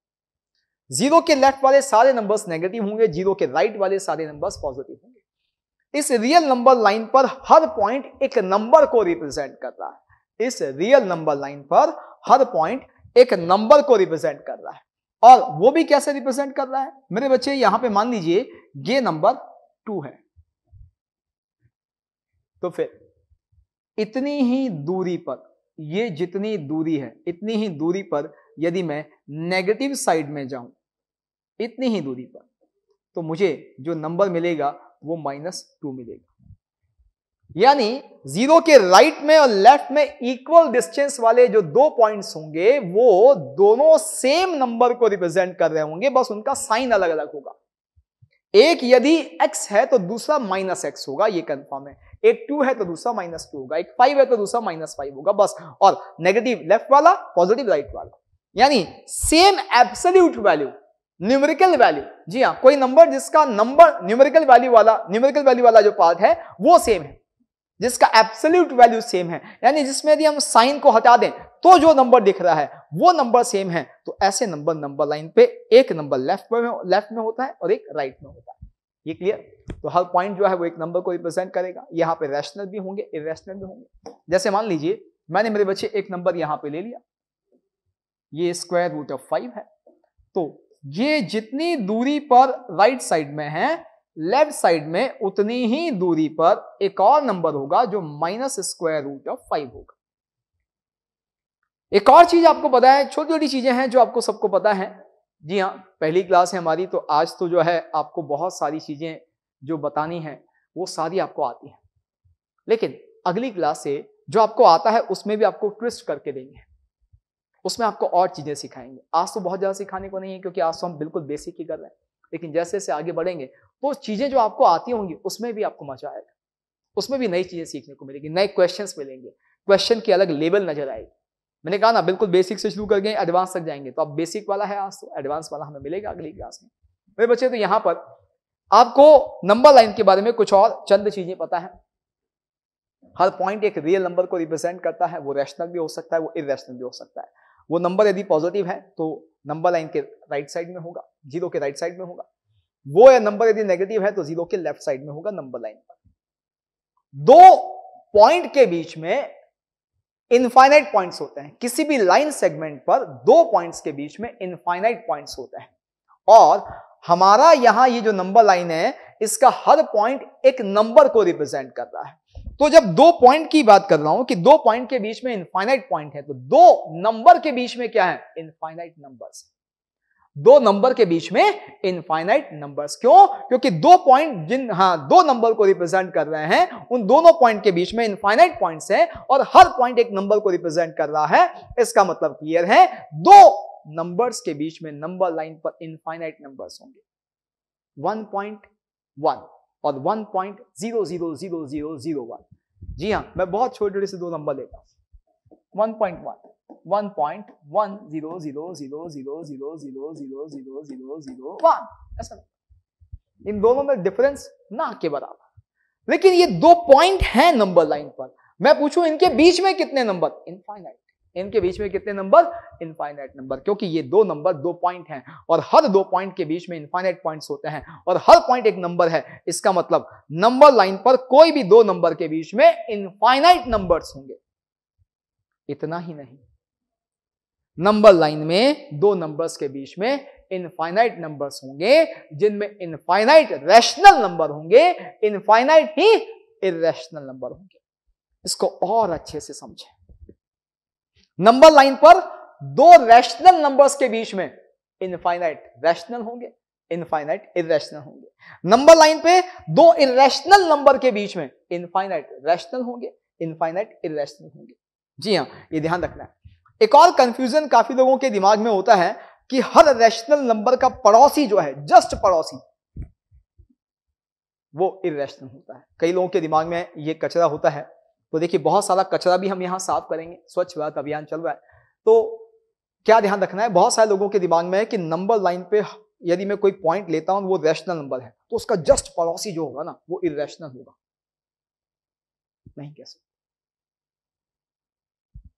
जीरो के लेफ्ट वाले सारे नंबर्स नेगेटिव होंगे जीरो के राइट वाले सारे नंबर्स पॉजिटिव होंगे इस रियल नंबर लाइन पर हर पॉइंट एक नंबर को रिप्रेजेंट कर रहा है इस रियल नंबर लाइन पर हर पॉइंट एक नंबर को रिप्रेजेंट कर रहा है और वो भी कैसे रिप्रेजेंट कर रहा है मेरे बच्चे यहां पे मान लीजिए ये नंबर टू है तो फिर इतनी ही दूरी पर ये जितनी दूरी है इतनी ही दूरी पर यदि मैं नेगेटिव साइड में जाऊं इतनी ही दूरी पर तो मुझे जो नंबर मिलेगा वो माइनस टू मिलेगा यानी जीरो के राइट में और लेफ्ट में इक्वल डिस्टेंस वाले जो दो पॉइंट्स होंगे वो दोनों सेम नंबर को रिप्रेजेंट कर रहे होंगे बस उनका साइन अलग अलग होगा एक यदि x है तो दूसरा माइनस एक्स होगा ये कंफर्म है एक टू है तो दूसरा माइनस टू होगा एक फाइव है तो दूसरा माइनस फाइव होगा बस और नेगेटिव लेफ्ट वाला पॉजिटिव राइट वाला यानी same absolute value numerical value जी हाँ कोई नंबर जिसका नंबर न्यूमेरिकल वैल्यू वाला न्यूमेरिकल वैल्यू वाला जो पार्ट है वो सेम है जिसका एब्सोल्यूट वैल्यू सेम है यानी जिसमें यदि हम साइन को हटा दें तो जो नंबर दिख रहा है वो नंबर सेम है तो ऐसे नंबर नंबर लाइन पे एक नंबर लेफ्ट में लेफ्ट में होता है और एक राइट में होता है ये क्लियर तो हर पॉइंट जो है वो एक नंबर को रिप्रेजेंट करेगा यहाँ पे रैशनल भी होंगे इरेशनल भी होंगे जैसे मान लीजिए मैंने मेरे बच्चे एक नंबर यहाँ पे ले लिया ये स्क्वायर रूट ऑफ फाइव है तो ये जितनी दूरी पर राइट साइड में है लेफ्ट साइड में उतनी ही दूरी पर एक और नंबर होगा जो minus square root of five होगा एक और चीज आपको पता है छोटी छोटी चीजें हैं जो आपको सबको पता है जी हाँ पहली क्लास है हमारी तो आज तो जो है आपको बहुत सारी चीजें जो बतानी है वो सारी आपको आती है लेकिन अगली क्लास से जो आपको आता है उसमें भी आपको ट्विस्ट करके देंगे उसमें आपको और चीज़ें सिखाएंगे आज तो बहुत ज़्यादा सिखाने को नहीं है क्योंकि आज तो हम बिल्कुल बेसिक ही कर रहे हैं लेकिन जैसे जैसे आगे बढ़ेंगे वो तो चीज़ें जो आपको आती होंगी उसमें भी आपको मजा आएगा उसमें भी नई चीज़ें सीखने को मिलेगी नए क्वेश्चन मिलेंगे क्वेश्चन की अलग लेवल नजर आएगी मैंने कहा ना बिल्कुल बेसिक से शुरू कर गए एडवांस तक जाएंगे तो आप बेसिक वाला है आज तो एडवांस वाला हमें मिलेगा अगली क्लास में मेरे बच्चे तो यहाँ पर आपको नंबर लाइन के बारे में कुछ और चंद चीजें पता है हर पॉइंट एक रियल नंबर को रिप्रेजेंट करता है वो रैशनल भी हो सकता है वो इरेशनल भी हो सकता है वो नंबर यदि पॉजिटिव है तो नंबर लाइन के राइट साइड में होगा जीरो के राइट साइड में होगा वो नंबर यदि नेगेटिव है तो जीरो के लेफ्ट साइड में होगा नंबर लाइन पर दो पॉइंट के बीच में इनफाइनाइट पॉइंट्स होते हैं किसी भी लाइन सेगमेंट पर दो पॉइंट्स के बीच में इनफाइनाइट पॉइंट्स होते हैं और हमारा यहां ये जो नंबर लाइन है इसका हर पॉइंट एक नंबर को रिप्रेजेंट कर रहा है तो जब दो पॉइंट की बात कर रहा हूं कि दो पॉइंट के बीच में इनफाइनाइट पॉइंट है तो दो नंबर के बीच में क्या है इनफाइनाइट नंबर्स दो नंबर के बीच में इनफाइनाइट नंबर्स क्यों क्योंकि दो पॉइंट जिन हाँ दो नंबर को रिप्रेजेंट कर रहे हैं उन दोनों पॉइंट के बीच में इनफाइनाइट पॉइंट्स हैं और हर पॉइंट एक नंबर को रिप्रेजेंट कर रहा है इसका मतलब क्लियर है दो नंबर्स के बीच में नंबर लाइन पर इनफाइनाइट नंबर्स होंगे वन पॉइंट वन और 1.000001 जी हाँ मैं बहुत छोटे छोटे से दो नंबर लेता हूँ 1.1 1.1000000000001 इन दोनों में डिफरेंस ना के बराबर लेकिन ये दो पॉइंट हैं नंबर लाइन पर मैं पूछूं इनके बीच में कितने नंबर इनफाइनाइट इनके बीच में कितने नंबर इनफाइनाइट नंबर क्योंकि ये दो नंबर दो पॉइंट हैं और हर दो पॉइंट के बीच में इनफाइनाइट पॉइंट्स होते हैं और हर पॉइंट एक नंबर है इसका मतलब नंबर लाइन पर कोई भी दो नंबर के बीच में इनफाइनाइट नंबर्स होंगे इतना ही नहीं नंबर लाइन में दो नंबर्स के बीच में इनफाइनाइट नंबर्स होंगे जिनमें इनफाइनाइट रैशनल नंबर होंगे इनफाइनाइट ही इेशनल नंबर होंगे इसको और अच्छे से समझें नंबर लाइन पर दो रैशनल नंबर्स के बीच में इनफाइनाइट रैशनल होंगे इनफाइनाइट इरेशनल होंगे नंबर लाइन पे दो इरेशनल नंबर के बीच में इनफाइनाइट रैशनल होंगे इनफाइनाइट इरेशनल होंगे जी हाँ ये ध्यान रखना है एक और कंफ्यूजन काफी लोगों के दिमाग में होता है कि हर रैशनल नंबर का पड़ोसी जो है जस्ट पड़ोसी वो इरेशनल होता है कई लोगों के दिमाग में ये कचरा होता है तो देखिए बहुत सारा कचरा भी हम यहाँ साफ करेंगे स्वच्छ भारत अभियान चल रहा है तो क्या ध्यान रखना है बहुत सारे लोगों के दिमाग में है कि नंबर लाइन पे यदि मैं कोई पॉइंट लेता हूँ वो रैशनल नंबर है तो उसका जस्ट पड़ोसी जो होगा ना वो इेशनल होगा नहीं कह सकते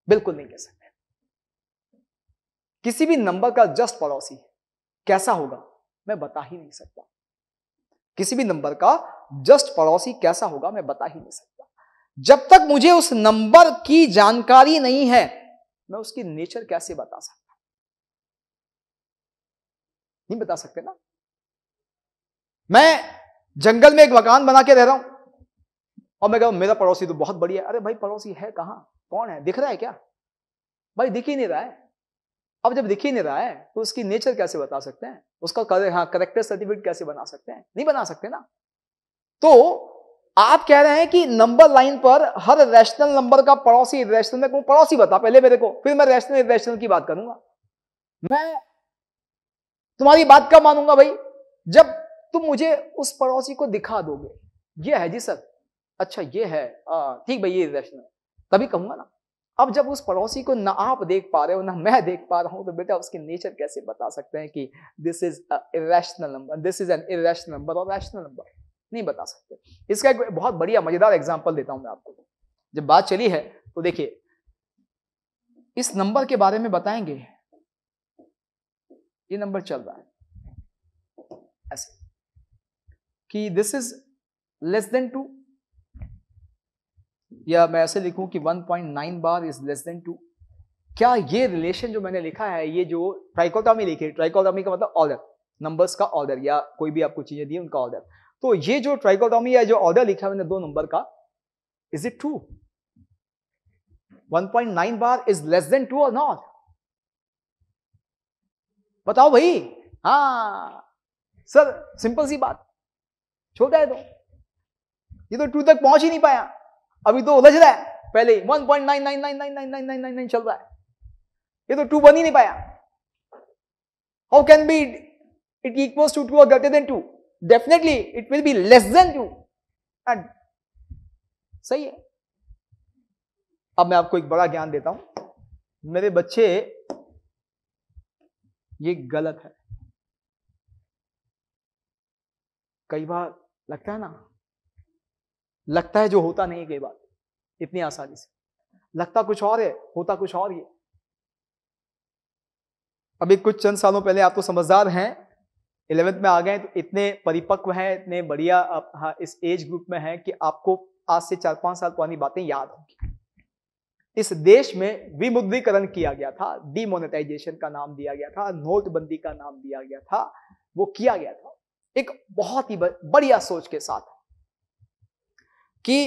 बिल्कुल नहीं कह सकते किसी भी नंबर का जस्ट पड़ोसी कैसा होगा मैं बता ही नहीं सकता किसी भी नंबर का जस्ट पड़ोसी कैसा होगा मैं बता ही नहीं सकता जब तक मुझे उस नंबर की जानकारी नहीं है मैं उसकी नेचर कैसे बता सकता नहीं बता सकते ना मैं जंगल में एक मकान बना के रह रहा हूं और मैं कह मेरा पड़ोसी तो बहुत बढ़िया है अरे भाई पड़ोसी है कहां कौन है दिख रहा है क्या भाई दिख ही नहीं रहा है अब जब दिख ही नहीं रहा है तो उसकी नेचर कैसे बता सकते हैं उसका हाँ, करेक्टर सर्टिफिकेट कैसे बना सकते हैं नहीं बना सकते ना तो आप कह रहे हैं कि नंबर लाइन पर हर रैशनल नंबर का पड़ोसी इेशनल में पड़ोसी बता पहले मेरे को फिर मैं रैशनल इेशनल की बात करूंगा मैं तुम्हारी बात कब मानूंगा भाई जब तुम मुझे उस पड़ोसी को दिखा दोगे ये है जी सर अच्छा ये है ठीक भाई ये इेशनल तभी कहूंगा ना अब जब उस पड़ोसी को ना आप देख पा रहे हो ना मैं देख पा रहा हूं तो बेटा उसके नेचर कैसे बता सकते हैं कि this is irrational number this is an irrational number और रैशनल नंबर नहीं बता सकते इसका एक बहुत बढ़िया मजेदार एग्जाम्पल देता हूं मैं आपको जब बात चली है तो देखिए इस नंबर के बारे में बताएंगे ये नंबर चल रहा है ऐसे कि this is less than two या मैं ऐसे लिखूं कि 1.9 bar is less than two क्या ये रिलेशन जो मैंने लिखा है ये जो ट्राइकोटॉमी लिखी है ट्राइकोटॉमी का मतलब ऑर्डर नंबर्स का ऑर्डर या कोई भी आपको चीजें दी उनका ऑर्डर तो ये जो ट्राइकोटॉमी या जो ऑर्डर लिखा मैंने दो नंबर का is it two 1.9 bar is less than two और नॉट बताओ भाई हा सर सिंपल सी बात छोटा है तो ये तो टू तक पहुंच ही नहीं पाया अभी तो उलझ रहा है पहले one point nine nine nine nine nine nine nine nine nine चल रहा है ये तो टू बन ही नहीं पाया how can be it equals to two और greater than two definitely it will be less than you and सही है अब मैं आपको एक बड़ा ज्ञान देता हूं मेरे बच्चे ये गलत है कई बार लगता है ना लगता है जो होता नहीं कई बार इतनी आसानी से लगता कुछ और है होता कुछ और ही अभी कुछ चंद सालों पहले आप तो समझदार हैं इलेवेंथ में आ गए तो इतने परिपक्व हैं इतने बढ़िया हाँ इस एज ग्रुप में हैं कि आपको आज से चार पांच साल पुरानी बातें याद होंगी इस देश में विमुद्रीकरण किया गया था डिमोनेटाइजेशन का नाम दिया गया था नोटबंदी का नाम दिया गया था वो किया गया था एक बहुत ही बढ़िया सोच के साथ कि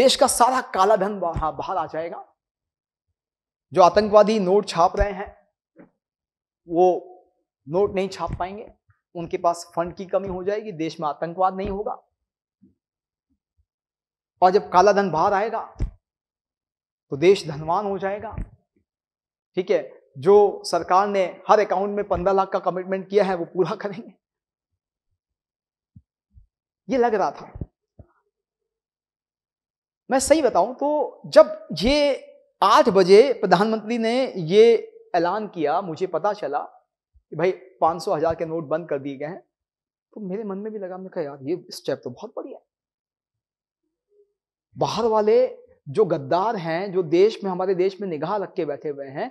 देश का सारा काला धन बाहर आ जाएगा जो आतंकवादी नोट छाप रहे हैं वो नोट नहीं छाप पाएंगे उनके पास फंड की कमी हो जाएगी देश में आतंकवाद नहीं होगा और जब काला धन बाहर आएगा तो देश धनवान हो जाएगा ठीक है जो सरकार ने हर अकाउंट में पंद्रह लाख का कमिटमेंट किया है वो पूरा करेंगे ये लग रहा था मैं सही बताऊं तो जब ये आठ बजे प्रधानमंत्री ने ये ऐलान किया मुझे पता चला कि भाई पाँच सौ हज़ार के नोट बंद कर दिए गए हैं तो मेरे मन में भी लगा मैंने कहा यार ये स्टेप तो बहुत बढ़िया है बाहर वाले जो गद्दार हैं जो देश में हमारे देश में निगाह रख के बैठे हुए हैं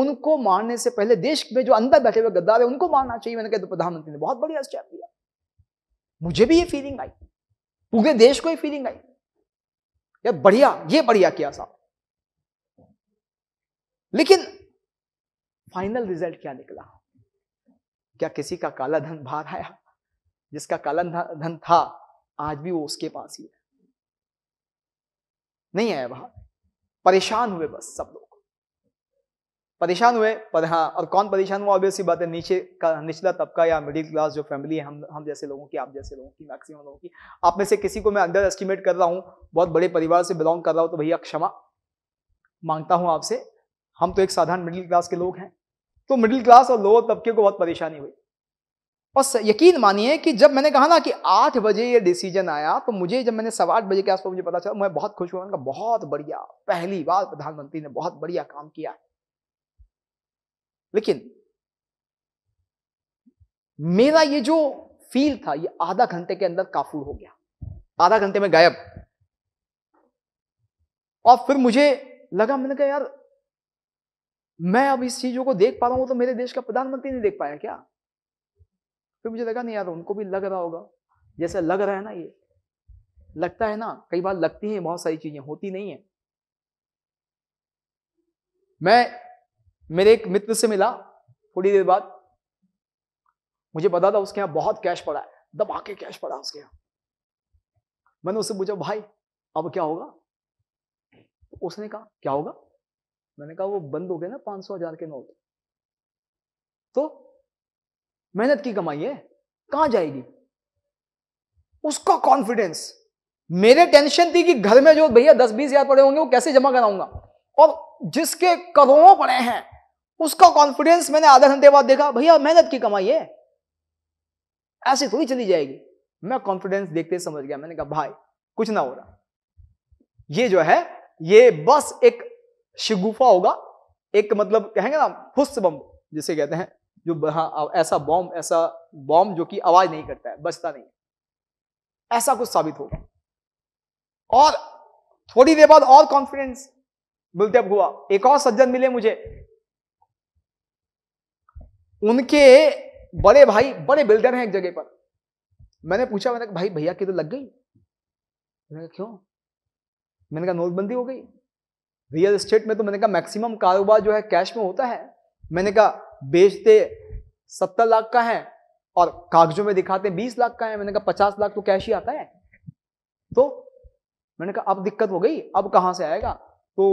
उनको मारने से पहले देश में जो अंदर बैठे हुए गद्दार है उनको मारना चाहिए मैंने कहा तो प्रधानमंत्री ने बहुत बढ़िया स्टेप लिया मुझे भी ये फीलिंग आई पूरे देश को ये फीलिंग आई यार बढ़िया ये बढ़िया किया साहब लेकिन फाइनल रिजल्ट क्या निकला क्या किसी का काला धन बाहर आया जिसका काला धन था आज भी वो उसके पास ही है नहीं आया बाहर परेशान हुए बस सब लोग परेशान हुए पर हाँ और कौन परेशान हुआ ऑब्वियस बात है नीचे का निचला तबका या मिडिल क्लास जो फैमिली है हम हम जैसे लोगों की आप जैसे लोगों की मैक्सिमम लोगों की आप में से किसी को मैं अंडर एस्टिमेट कर रहा हूँ बहुत बड़े परिवार से बिलोंग कर रहा हूँ तो भैया क्षमा मांगता हूँ आपसे हम तो एक साधारण मिडिल क्लास के लोग हैं तो मिडिल क्लास और लोअर तबके को बहुत परेशानी हुई बस यकीन मानिए कि जब मैंने कहा ना कि आठ बजे ये डिसीजन आया तो मुझे जब मैंने सवा आठ बजे के आसपास मुझे पता चला मैं बहुत खुश हुआ उनका बहुत बढ़िया पहली बार प्रधानमंत्री ने बहुत बढ़िया काम किया है लेकिन मेरा ये जो फील था ये आधा घंटे के अंदर काफूर हो गया आधा घंटे में गायब और फिर मुझे लगा मैंने कहा यार मैं अब इस चीजों को देख पा रहा हूं तो मेरे देश का प्रधानमंत्री नहीं देख पाया क्या फिर मुझे लगा नहीं यार उनको भी लग रहा होगा जैसे लग रहा है ना ये लगता है ना कई बार लगती है बहुत सारी चीजें होती नहीं है मैं मेरे एक मित्र से मिला थोड़ी देर बाद मुझे पता था उसके यहां बहुत कैश पड़ा है दबा के कैश पड़ा उसके यहाँ मैंने उससे पूछा भाई अब क्या होगा तो उसने कहा क्या होगा मैंने कहा वो बंद हो गए ना पांच सौ हजार के नोट तो मेहनत की कमाई है कहां जाएगी उसका कॉन्फिडेंस मेरे टेंशन थी कि घर में जो भैया दस बीस हजार पड़े होंगे वो कैसे जमा कराऊंगा और जिसके करोड़ों पड़े हैं उसका कॉन्फिडेंस मैंने आधा घंटे बाद देखा भैया मेहनत की कमाई है ऐसे थोड़ी चली जाएगी मैं कॉन्फिडेंस देखते समझ गया मैंने कहा भाई कुछ ना हो रहा ये जो है ये बस एक शिगुफा होगा एक मतलब कहेंगे ना फुस बम जिसे कहते हैं जो हाँ ऐसा बॉम्ब ऐसा बॉम्ब जो कि आवाज नहीं करता है बचता नहीं है ऐसा कुछ साबित होगा और थोड़ी देर बाद और कॉन्फिडेंस बोलते अब हुआ एक और सज्जन मिले मुझे उनके बड़े भाई बड़े बिल्डर हैं एक जगह पर मैंने पूछा मैंने कहा भाई भैया की तो लग गई मैंने कहा क्यों मैंने कहा नोटबंदी हो गई रियल इस्टेट में तो मैंने कहा मैक्सिमम कारोबार जो है कैश में होता है मैंने कहा बेचते सत्तर लाख का है और कागजों में दिखाते बीस लाख का है मैंने कहा पचास लाख तो कैश ही आता है तो मैंने कहा अब दिक्कत हो गई अब कहां से आएगा तो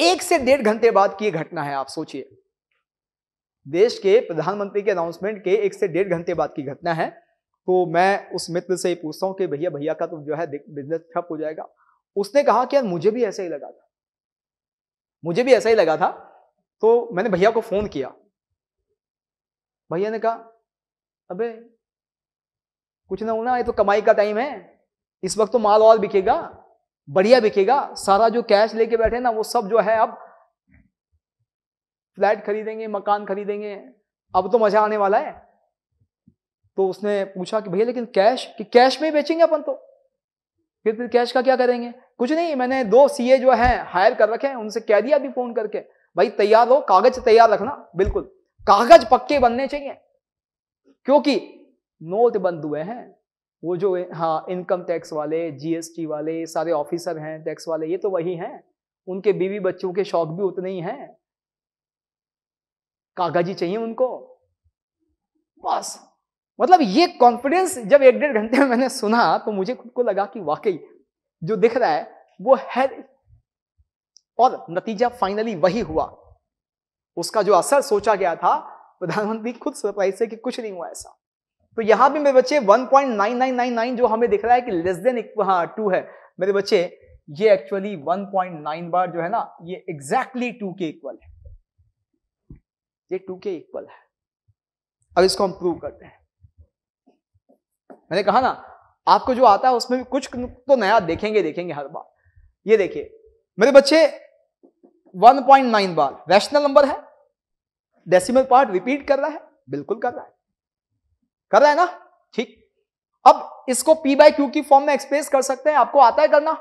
एक से डेढ़ घंटे बाद की घटना है आप सोचिए देश के प्रधानमंत्री के अनाउंसमेंट के एक से डेढ़ घंटे बाद की घटना है तो मैं उस मित्र से पूछता हूं कि भैया भैया का तो जो है बिजनेस ठप हो जाएगा उसने कहा कि यार मुझे भी ऐसा ही लगा था मुझे भी ऐसा ही लगा था तो मैंने भैया को फोन किया भैया ने कहा अबे कुछ ना होना ये तो कमाई का टाइम है इस वक्त तो माल और बिकेगा बढ़िया बिकेगा सारा जो कैश लेके बैठे ना वो सब जो है अब फ्लैट खरीदेंगे मकान खरीदेंगे अब तो मजा आने वाला है तो उसने पूछा कि भैया लेकिन कैश कि कैश में ही बेचेंगे अपन तो फिर फिर कैश का क्या करेंगे कुछ नहीं मैंने दो सीए जो है हायर कर रखे हैं उनसे कह दिया अभी फोन करके भाई तैयार हो कागज तैयार रखना बिल्कुल कागज पक्के बनने चाहिए क्योंकि नोट बंद हुए हैं वो जो हाँ इनकम टैक्स वाले जीएसटी वाले सारे ऑफिसर हैं टैक्स वाले ये तो वही हैं उनके बीवी बच्चों के शौक भी उतने ही हैं कागज ही चाहिए उनको बस मतलब ये कॉन्फिडेंस जब एक डेढ़ घंटे में मैंने सुना तो मुझे खुद को लगा कि वाकई जो दिख रहा है वो है और नतीजा फाइनली वही हुआ उसका जो असर सोचा गया था प्रधानमंत्री खुद सरप्राइज थे कि कुछ नहीं हुआ ऐसा तो यहां भी मेरे बच्चे 1.9999 जो हमें दिख रहा है कि लेस देन हाँ टू है मेरे बच्चे ये एक्चुअली 1.9 बार जो है ना ये एग्जैक्टली टू के इक्वल है ये टू के इक्वल है अब इसको हम प्रूव करते हैं मैंने कहा ना आपको जो आता है उसमें भी कुछ तो नया देखेंगे देखेंगे हर बार ये देखिए मेरे बच्चे 1.9 बार रैशनल नंबर है डेसिमल पार्ट रिपीट कर रहा है बिल्कुल कर रहा है कर रहा है ना ठीक अब इसको पी बाय क्यू की फॉर्म में एक्सप्रेस कर सकते हैं आपको आता है करना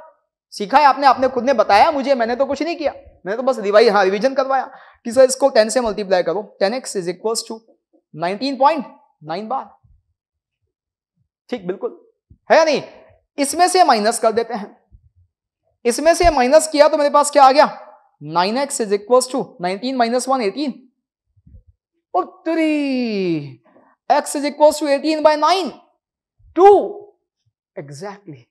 सीखा है आपने आपने खुद ने बताया मुझे मैंने तो कुछ नहीं किया मैंने तो बस रिवाइज हाँ रिविजन करवाया कि सर इसको टेन से मल्टीप्लाई करो ten X is equals to nineteen point nine bar ठीक बिल्कुल है या नहीं इसमें से माइनस कर देते हैं इसमें से माइनस किया तो मेरे पास क्या आ गया nine X is equal to nineteen minus one eighteen उत्तरी X is equal to eighteen by nine two exactly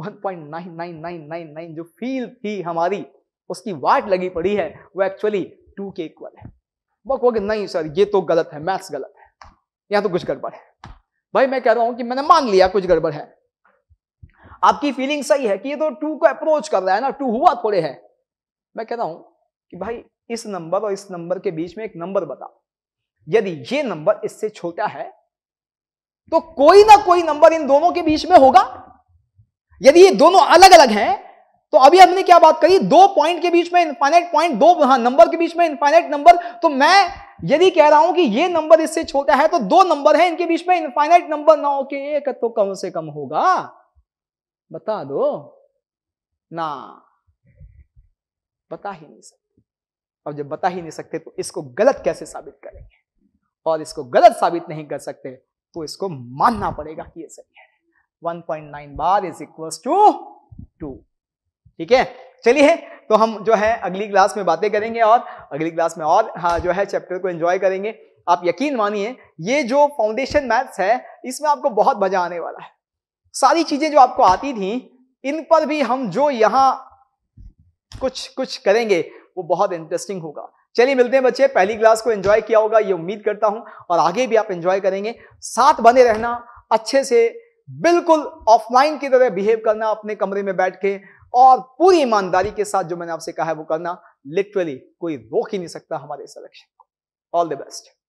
nine जो फील थी हमारी उसकी वाट लगी पड़ी है वो एक्चुअली टू के इक्वल है वो कहोगे नहीं सर ये तो गलत है मैथ्स गलत है या तो कुछ गड़बड़ है भाई मैं कह रहा हूं कि मैंने मान लिया कुछ गड़बड़ है आपकी फीलिंग सही है कि ये तो टू को अप्रोच कर रहा है ना टू हुआ थोड़े है मैं कह रहा हूं कि भाई इस नंबर और इस नंबर के बीच में एक नंबर बताओ यदि ये नंबर इससे छोटा है तो कोई ना कोई नंबर इन दोनों के बीच में होगा यदि ये दोनों अलग अलग हैं तो अभी हमने क्या बात करी दो पॉइंट के बीच में इनफाइनाइट पॉइंट दो हाँ नंबर के बीच में इनफाइनाइट नंबर तो मैं यदि कह रहा हूं कि ये नंबर इससे छोटा है तो दो नंबर है इनके बीच में इनफाइनाइट नंबर ना हो एक तो कम से कम होगा बता दो ना बता ही नहीं सकते अब जब बता ही नहीं सकते तो इसको गलत कैसे साबित करेंगे और इसको गलत साबित नहीं कर सकते तो इसको मानना पड़ेगा कि ये सही है nine bar is equal to two ठीक है चलिए तो हम जो है अगली क्लास में बातें करेंगे और अगली क्लास में और हाँ जो है चैप्टर को एंजॉय करेंगे आप यकीन मानिए ये जो फाउंडेशन मैथ्स है इसमें आपको बहुत मजा आने वाला है सारी चीजें जो आपको आती थी इन पर भी हम जो यहाँ कुछ कुछ करेंगे वो बहुत इंटरेस्टिंग होगा चलिए मिलते हैं बच्चे पहली क्लास को एंजॉय किया होगा ये उम्मीद करता हूं और आगे भी आप एंजॉय करेंगे साथ बने रहना अच्छे से बिल्कुल ऑफलाइन की तरह बिहेव करना अपने कमरे में बैठ के और पूरी ईमानदारी के साथ जो मैंने आपसे कहा है वो करना लिटरली कोई रोक ही नहीं सकता हमारे इस इलेक्शन को ऑल द बेस्ट